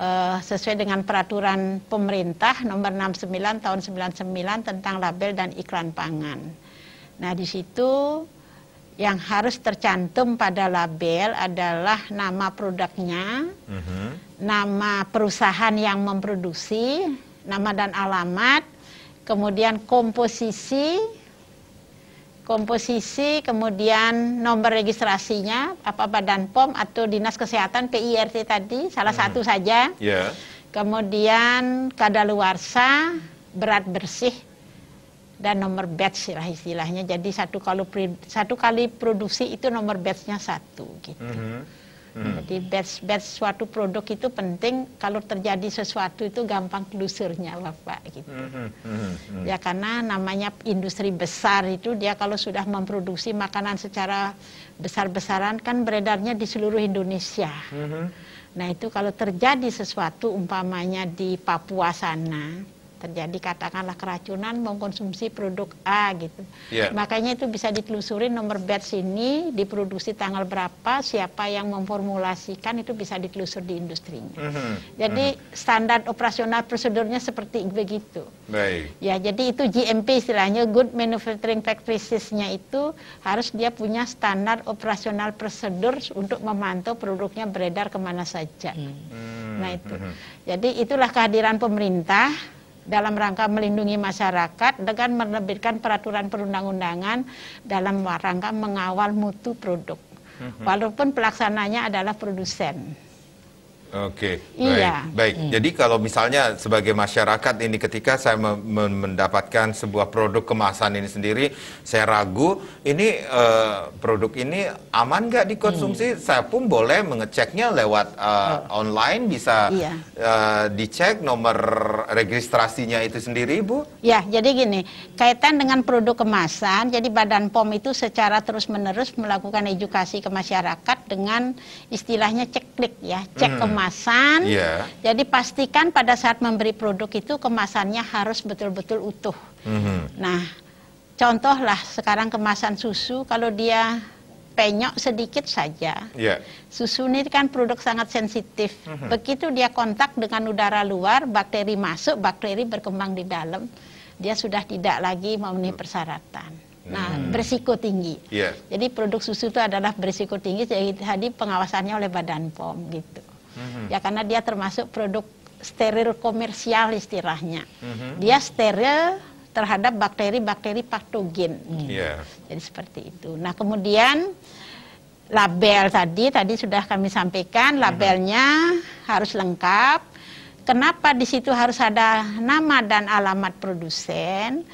uh, sesuai dengan peraturan pemerintah nomor 69 tahun 99 tentang label dan iklan pangan. Nah, di situ yang harus tercantum pada label adalah nama produknya, uh mhm. -huh. nama perusahaan yang memproduksi, nama dan alamat, kemudian komposisi komposisi, kemudian nomor registrasinya, apa Badan POM atau Dinas Kesehatan PIRT tadi, salah hmm. satu saja. Yeah. Kemudian kadaluarsa, berat bersih, dan nomor batch lah istilahnya. Jadi satu kali, satu kali produksi itu nomor batchnya satu gitu. -hmm. Hmm. Jadi batch-batch suatu produk itu penting kalau terjadi sesuatu itu gampang lusurnya Bapak gitu. Hmm, hmm, hmm, hmm. Ya karena namanya industri besar itu dia kalau sudah memproduksi makanan secara besar-besaran kan beredarnya di seluruh Indonesia. Hmm. hmm. Nah itu kalau terjadi sesuatu umpamanya di Papua sana terjadi katakanlah keracunan mengkonsumsi produk A gitu. Yeah. Makanya itu bisa ditelusuri nomor batch ini diproduksi tanggal berapa, siapa yang memformulasikan itu bisa ditelusur di industrinya. Mm -hmm. Jadi mm -hmm. standar operasional prosedurnya seperti begitu. Baik. Ya, jadi itu GMP istilahnya good manufacturing practices-nya itu harus dia punya standar operasional prosedur untuk memantau produknya beredar kemana saja. Mm -hmm. Nah, itu. Mm -hmm. Jadi itulah kehadiran pemerintah dalam rangka melindungi masyarakat dengan menerbitkan peraturan perundang-undangan dalam rangka mengawal mutu produk. Mhm. Walaupun pelaksananya adalah produsen. Oke, okay, iya. baik. Iya. Baik. Hmm. Jadi kalau misalnya sebagai masyarakat ini ketika saya me me mendapatkan sebuah produk kemasan ini sendiri, saya ragu ini uh, produk ini aman nggak dikonsumsi? Hmm. Saya pun boleh mengeceknya lewat uh, oh. online bisa iya. uh, dicek nomor registrasinya itu sendiri, Bu. Ya, jadi gini, kaitan dengan produk kemasan, jadi Badan POM itu secara terus-menerus melakukan edukasi ke masyarakat dengan istilahnya ceklik ya, cek hmm. kemasan kemasan. Yeah. Jadi pastikan pada saat memberi produk itu kemasannya harus betul-betul utuh. Mm -hmm. Nah, contohlah sekarang kemasan susu kalau dia penyok sedikit saja. Yeah. Susu ini kan produk sangat sensitif. Mm -hmm. Begitu dia kontak dengan udara luar, bakteri masuk, bakteri berkembang di dalam. Dia sudah tidak lagi memenuhi hmm. persyaratan. Nah, hmm. berisiko tinggi. Yeah. Jadi produk susu itu adalah berisiko tinggi, jadi pengawasannya oleh Badan POM gitu hmm Ya karena dia termasuk produk steril komersial istilahnya. Mm-hmm. Dia steril terhadap bakteri-bakteri patogen. Mm. Mm-hmm. Gitu. Yeah. Jadi seperti itu. Nah kemudian label tadi tadi sudah kami sampaikan mm-hmm. labelnya mm-hmm. harus lengkap. Kenapa di situ harus ada nama dan alamat produsen?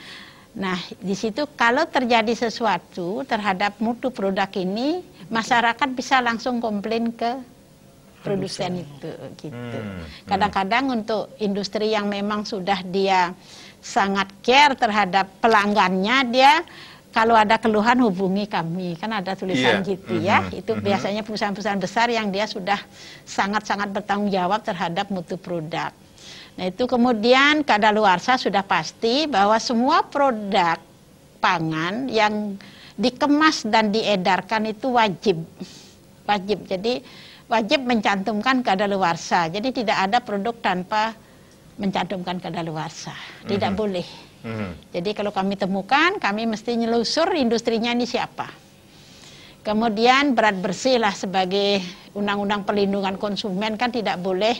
Nah, di situ kalau terjadi sesuatu terhadap mutu produk ini, masyarakat bisa langsung komplain ke produsen itu gitu. Hmm, hmm. Kadang-kadang hmm. untuk industri yang memang sudah dia sangat care terhadap pelanggannya dia kalau ada keluhan hubungi kami kan ada tulisan yeah. gitu ya mm -hmm. itu hmm. biasanya perusahaan-perusahaan besar yang dia sudah sangat-sangat bertanggung jawab terhadap mutu produk nah itu kemudian kadaluarsa sudah pasti bahwa semua produk pangan yang dikemas dan diedarkan itu wajib wajib jadi wajib mencantumkan kadaluarsa. Jadi tidak ada produk tanpa mencantumkan kadaluarsa. Tidak mm -hmm. boleh. Mm -hmm. Jadi kalau kami temukan, kami mesti nyelusur industrinya ini siapa. Kemudian berat bersih lah sebagai undang-undang perlindungan konsumen kan tidak boleh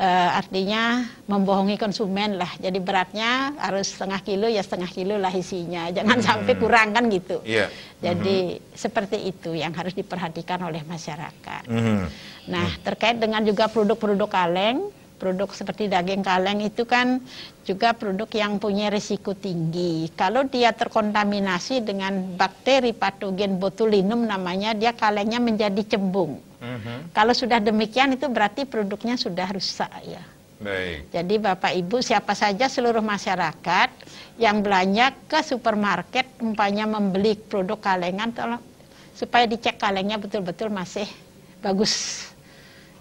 uh, artinya membohongi konsumen lah. Jadi beratnya harus setengah kilo ya setengah kilo lah isinya. Jangan hmm. sampai kurang kan gitu. Yeah. Jadi hmm. seperti itu yang harus diperhatikan oleh masyarakat. Hmm. Nah hmm. terkait dengan juga produk-produk kaleng, produk seperti daging kaleng itu kan juga produk yang punya risiko tinggi. Kalau dia terkontaminasi dengan bakteri patogen botulinum namanya, dia kalengnya menjadi cembung. Mhm. Kalau sudah demikian itu berarti produknya sudah rusak ya. Baik. Jadi Bapak Ibu siapa saja seluruh masyarakat yang belanja ke supermarket umpamanya membeli produk kalengan tolong supaya dicek kalengnya betul-betul masih bagus.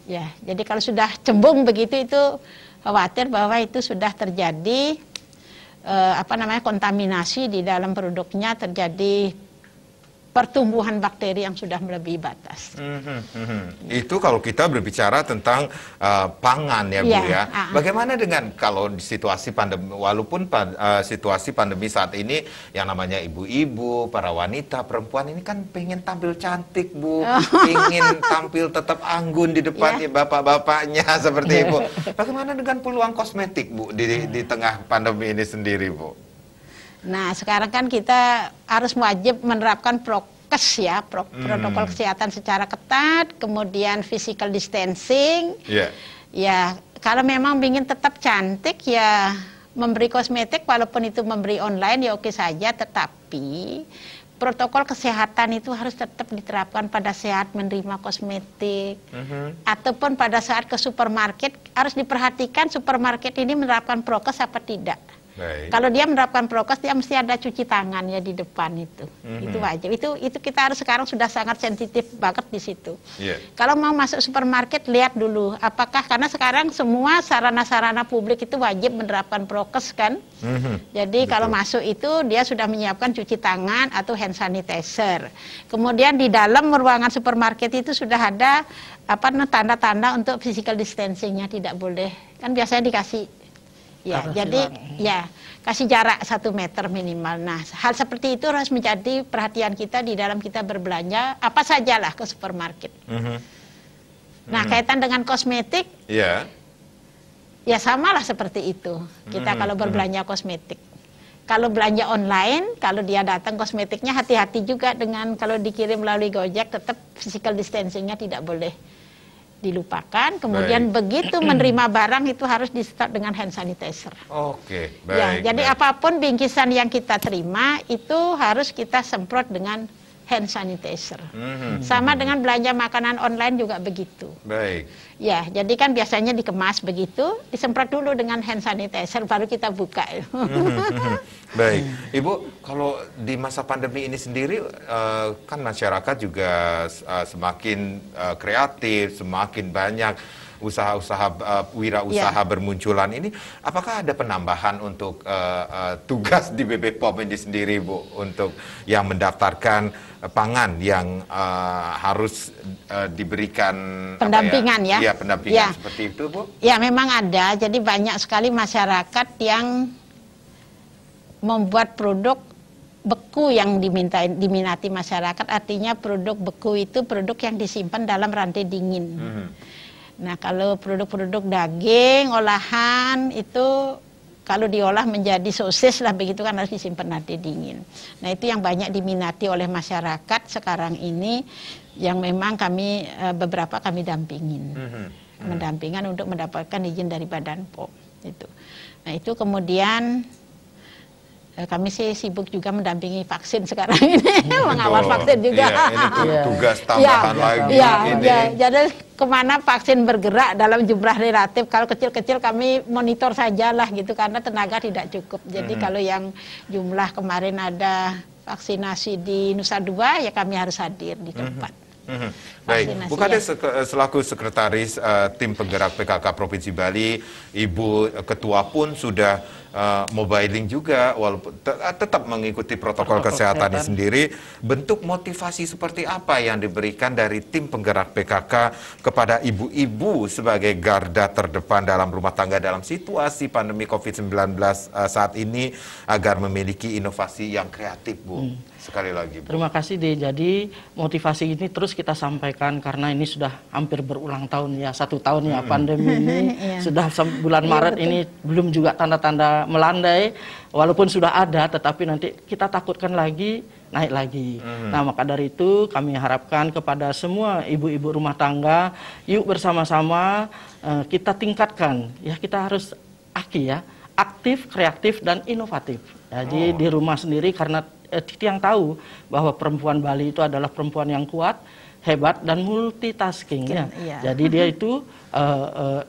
Ya, jadi kalau sudah cembung begitu itu khawatir bahwa itu sudah terjadi eh, apa namanya kontaminasi di dalam produknya terjadi pertumbuhan bakteri yang sudah melebihi batas. Mm-hmm, Itu kalau kita berbicara tentang uh, pangan ya Bu iya, ya. uh Bagaimana dengan kalau di situasi pandemi walaupun pan, uh, situasi pandemi saat ini yang namanya ibu-ibu, para wanita, perempuan ini kan pengen tampil cantik Bu, ingin tampil tetap anggun di depan yeah. bapak-bapaknya seperti Ibu. Bagaimana dengan peluang kosmetik Bu di, di tengah pandemi ini sendiri Bu? Nah, sekarang kan kita harus wajib menerapkan prokes ya, pro hmm. protokol kesehatan secara ketat, kemudian physical distancing. Yeah. Ya, kalau memang ingin tetap cantik ya memberi kosmetik walaupun itu memberi online ya oke saja, tetapi protokol kesehatan itu harus tetap diterapkan pada saat menerima kosmetik mm -hmm. ataupun pada saat ke supermarket harus diperhatikan supermarket ini menerapkan prokes apa tidak. Baik. Kalau dia menerapkan prokes, dia mesti ada cuci tangannya di depan itu. Mm-hmm. Itu wajib. Itu itu kita harus sekarang sudah sangat sensitif banget di situ. Yeah. Kalau mau masuk supermarket, lihat dulu apakah karena sekarang semua sarana-sarana publik itu wajib menerapkan prokes kan. Mm-hmm. Jadi Betul. kalau masuk itu dia sudah menyiapkan cuci tangan atau hand sanitizer. Kemudian di dalam ruangan supermarket itu sudah ada apa tanda-tanda untuk physical distancingnya tidak boleh. Kan biasanya dikasih Ya, harus jadi ya kasih jarak satu meter minimal. Nah, hal seperti itu harus menjadi perhatian kita di dalam kita berbelanja apa sajalah ke supermarket. Mm -hmm. Nah, mm -hmm. kaitan dengan kosmetik, yeah. ya samalah seperti itu. Kita mm -hmm. kalau mhm. berbelanja kosmetik, kalau belanja online, kalau dia datang kosmetiknya hati-hati juga dengan kalau dikirim melalui Gojek, tetap physical distancingnya tidak boleh dilupakan. Kemudian baik. begitu menerima barang itu harus di start dengan hand sanitizer. Oke, ya, baik. Ya, jadi baik. apapun bingkisan yang kita terima itu harus kita semprot dengan hand sanitizer. Mm-hmm. Sama dengan belanja makanan online juga begitu. Baik. Ya, jadi kan biasanya dikemas begitu, disemprot dulu dengan hand sanitizer baru kita buka. Mm-hmm. Baik. Ibu, kalau di masa pandemi ini sendiri uh, kan masyarakat juga uh, semakin uh, kreatif, semakin banyak usaha-usaha uh, wirausaha yeah. bermunculan ini apakah ada penambahan untuk uh, uh, tugas di BBPOM ini sendiri Bu untuk yang mendaftarkan pangan yang uh, harus uh, diberikan ya? pendampingan ya? ya? Ya, pendampingan ya. seperti itu, Bu. Ya, memang ada. Jadi banyak sekali masyarakat yang membuat produk beku yang diminta diminati masyarakat. Artinya produk beku itu produk yang disimpan dalam rantai dingin. -hmm. Nah, kalau produk-produk daging, olahan itu kalau diolah menjadi sosis lah begitu kan harus disimpan nanti dingin. Nah itu yang banyak diminati oleh masyarakat sekarang ini yang memang kami eh, beberapa kami dampingin, mm -hmm. mendampingan untuk mendapatkan izin dari Badan POM itu. Nah itu kemudian Eh, kami sih sibuk juga mendampingi vaksin sekarang ini, hmm, mengawal vaksin juga. ya, ini iya. tugas iya, tambahan ya, lagi. ya, ini. Ya, jadi kemana vaksin bergerak dalam jumlah relatif, kalau kecil-kecil kami monitor saja lah gitu, karena tenaga tidak cukup. Jadi hmm. kalau yang jumlah kemarin ada vaksinasi di Nusa Dua, ya kami harus hadir di hmm. tempat. Hmm. Hmm. Baik, bukannya eh, selaku sekretaris uh, tim penggerak PKK Provinsi Bali, Ibu eh, Ketua pun sudah uh, mobiling juga, walaupun te tetap mengikuti protokol, protokol kesehatan. sendiri. Bentuk motivasi seperti apa yang diberikan dari tim penggerak PKK kepada ibu-ibu sebagai garda terdepan dalam rumah tangga dalam situasi pandemi COVID-19 uh, saat ini agar memiliki inovasi yang kreatif, Bu? Hmm. Sekali lagi. Bu. Terima kasih deh. Jadi motivasi ini terus kita sampaikan karena ini sudah hampir berulang tahun ya satu tahun ya -hmm. pandemi ini iya. sudah bulan iya, Maret ini belum juga tanda-tanda melandai. Walaupun sudah ada, tetapi nanti kita takutkan lagi naik lagi. -hmm. Nah maka dari itu kami harapkan kepada semua ibu-ibu rumah tangga, yuk bersama-sama uh, kita tingkatkan ya kita harus aki ya aktif, kreatif dan inovatif. Jadi oh. di rumah sendiri karena Eh, Titi yang tahu bahwa perempuan Bali itu adalah perempuan yang kuat, hebat dan multitasking ya. Iya. Jadi dia itu uh, uh,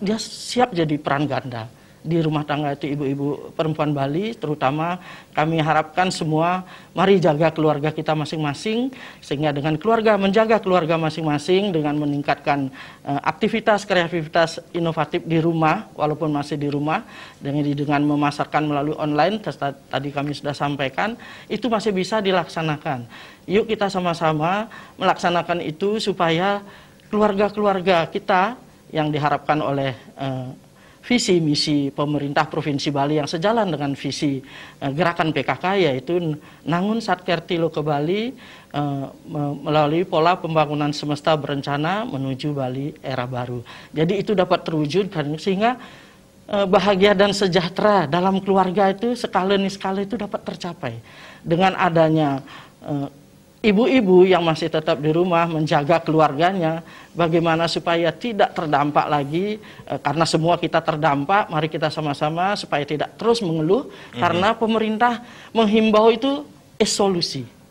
dia siap jadi peran ganda di rumah tangga itu ibu-ibu perempuan Bali terutama kami harapkan semua mari jaga keluarga kita masing-masing sehingga dengan keluarga menjaga keluarga masing-masing dengan meningkatkan uh, aktivitas kreativitas inovatif di rumah walaupun masih di rumah dengan dengan memasarkan melalui online tadi kami sudah sampaikan itu masih bisa dilaksanakan. Yuk kita sama-sama melaksanakan itu supaya keluarga-keluarga kita yang diharapkan oleh uh, visi misi pemerintah Provinsi Bali yang sejalan dengan visi eh, gerakan PKK yaitu Nangun Satkertilo ke Bali eh, melalui pola pembangunan semesta berencana menuju Bali era baru. Jadi itu dapat terwujud sehingga eh, bahagia dan sejahtera dalam keluarga itu sekali sekali itu dapat tercapai dengan adanya ibu-ibu yang masih tetap di rumah menjaga keluarganya, bagaimana supaya tidak terdampak lagi eh, karena semua kita terdampak. Mari kita sama-sama supaya tidak terus mengeluh mm-hmm. karena pemerintah menghimbau itu eh,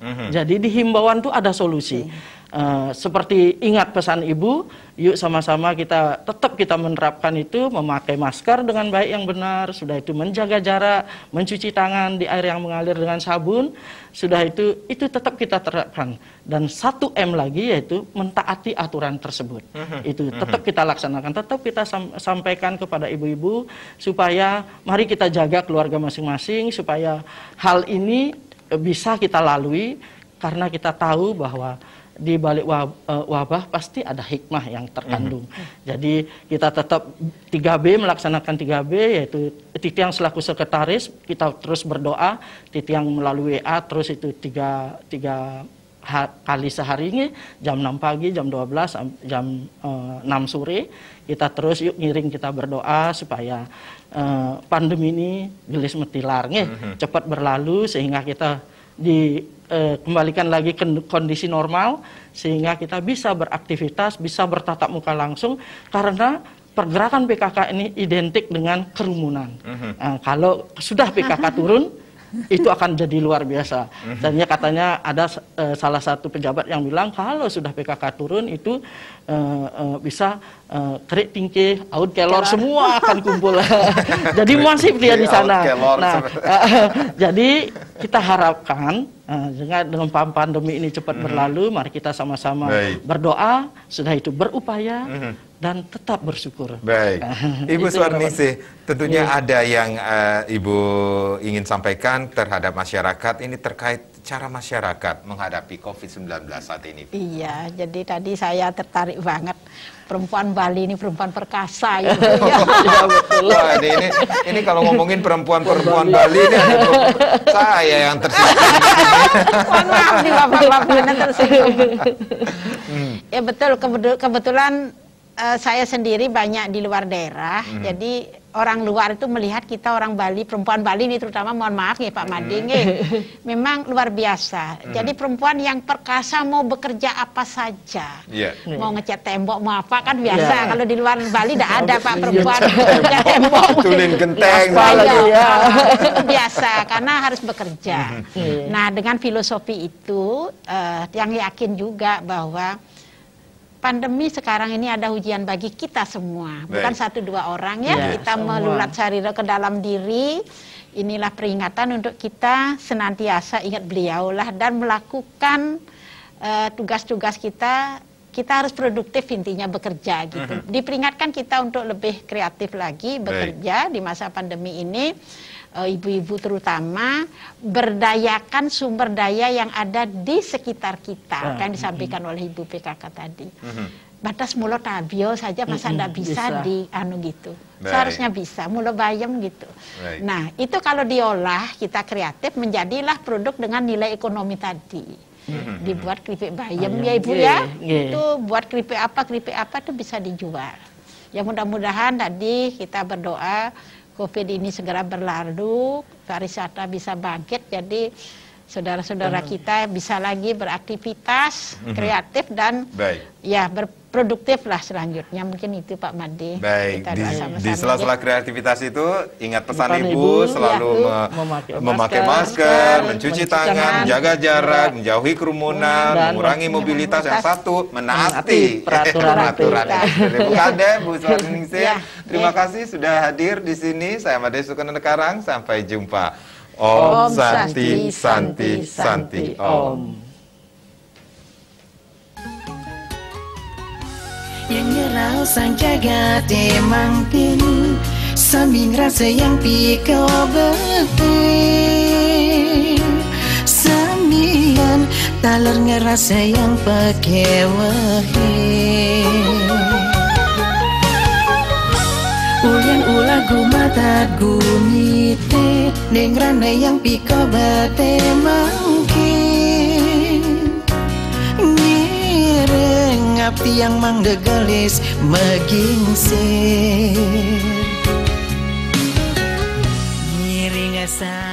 Mm-hmm. Jadi di himbauan itu ada solusi. Mm-hmm. Uh, seperti ingat pesan ibu, yuk sama-sama kita tetap kita menerapkan itu, memakai masker dengan baik yang benar, sudah itu menjaga jarak, mencuci tangan di air yang mengalir dengan sabun, sudah itu itu tetap kita terapkan. Dan satu M lagi yaitu mentaati aturan tersebut. Mhm. Itu mhm. tetap kita laksanakan, tetap kita sam sampaikan kepada ibu-ibu supaya mari kita jaga keluarga masing-masing supaya hal ini bisa kita lalui karena kita tahu bahwa di balik e, wabah pasti ada hikmah yang terkandung. Mm -hmm. Jadi kita tetap 3B melaksanakan 3B yaitu yang selaku sekretaris kita terus berdoa, yang melalui WA terus itu tiga tiga kali sehari ini jam 6 pagi, jam 12, jam uh, e, 6 sore kita terus yuk ngiring kita berdoa supaya uh, pandemi ini gelis metilar mm -hmm. cepat berlalu sehingga kita dikembalikan eh, lagi ke kondisi normal sehingga kita bisa beraktivitas, bisa bertatap muka langsung karena pergerakan PKK ini identik dengan kerumunan. Uh mhm. -huh. nah, kalau sudah PKK turun itu akan jadi luar biasa. ya katanya ada e, salah satu pejabat yang bilang kalau sudah PKK turun itu e, e, bisa e, kerik tingke, out kelor semua akan kumpul. jadi masif dia di sana. Nah, e, e, jadi kita harapkan dengan dengan pandemi ini cepat mm -hmm. berlalu, mari kita sama-sama berdoa, sudah itu berupaya mm -hmm dan tetap bersyukur. Baik, Ibu sih, tentunya ya. ada yang uh, Ibu ingin sampaikan terhadap masyarakat ini terkait cara masyarakat menghadapi COVID-19 saat ini. Iya, jadi tadi saya tertarik banget perempuan Bali ini perempuan perkasa ya. ya betul. Wah, ini, ini ini kalau ngomongin perempuan-perempuan Bali ini saya yang tersinggung. maaf nih bapak-bapak tersinggung. Hmm. Ya betul kebetulan uh, saya sendiri banyak di luar daerah, hmm. jadi orang luar itu melihat kita orang Bali, perempuan Bali ini terutama mohon maaf ya Pak mhm. Mading, eh. memang luar biasa. Hmm. Jadi perempuan yang perkasa mau bekerja apa saja, yeah. mau ngecat tembok mau apa kan biasa. Yeah. Kalau di luar Bali tidak ada Pak iya, perempuan ngecat tembok, tulen genteng, biasa, ya. Iya. biasa karena harus bekerja. Hmm. Nah dengan filosofi itu uh, yang yakin juga bahwa pandemi sekarang ini ada ujian bagi kita semua, Baik. bukan satu dua orang ya. ya kita semua. melulat sarira ke dalam diri. Inilah peringatan untuk kita senantiasa ingat beliaulah dan melakukan eh, tugas-tugas uh, kita. Kita harus produktif intinya bekerja gitu. Uh mhm. -huh. Diperingatkan kita untuk lebih kreatif lagi bekerja Baik. di masa pandemi ini Eh, ibu-ibu terutama berdayakan sumber daya yang ada di sekitar kita, hmm. kan disampaikan hmm. oleh Ibu PKK tadi. Hmm. Batas mulut tabio saja masa tidak hmm. bisa, bisa di anu gitu. Baik. Seharusnya bisa, mulut bayam gitu. Baik. Nah, itu kalau diolah kita kreatif menjadilah produk dengan nilai ekonomi tadi dibuat keripik bayam ya ibu ya itu buat keripik apa keripik apa itu bisa dijual ya mudah-mudahan tadi kita berdoa COVID ini segera berlalu, pariwisata bisa bangkit, jadi saudara-saudara kita bisa lagi beraktivitas mhm. kreatif dan Baik. ya ber, produktif lah selanjutnya mungkin itu Pak Made. Baik Kita di, di sela-sela kreativitas itu ingat pesan ibu, ibu selalu ya, me memakai, memakai masker, masker mencuci, tangan, menjaga jarak, ya. menjauhi kerumunan, mengurangi mobilitas, yang satu menaati peraturan. peraturan. Bu Kade, Bu ya, terima iya. kasih sudah hadir di sini. Saya Made Sukono Karang, sampai jumpa. Om, Om Santi, Santi, Santi, Santi Om. yang nyerau sang jagat emang pinu Sambil rasa yang pikau beti Sambian talar ngerasa yang pakai wahin Ulian ulah gumatat gumite Neng rana yang pikau batemang ngap tiang degelis megingsir ngiring asal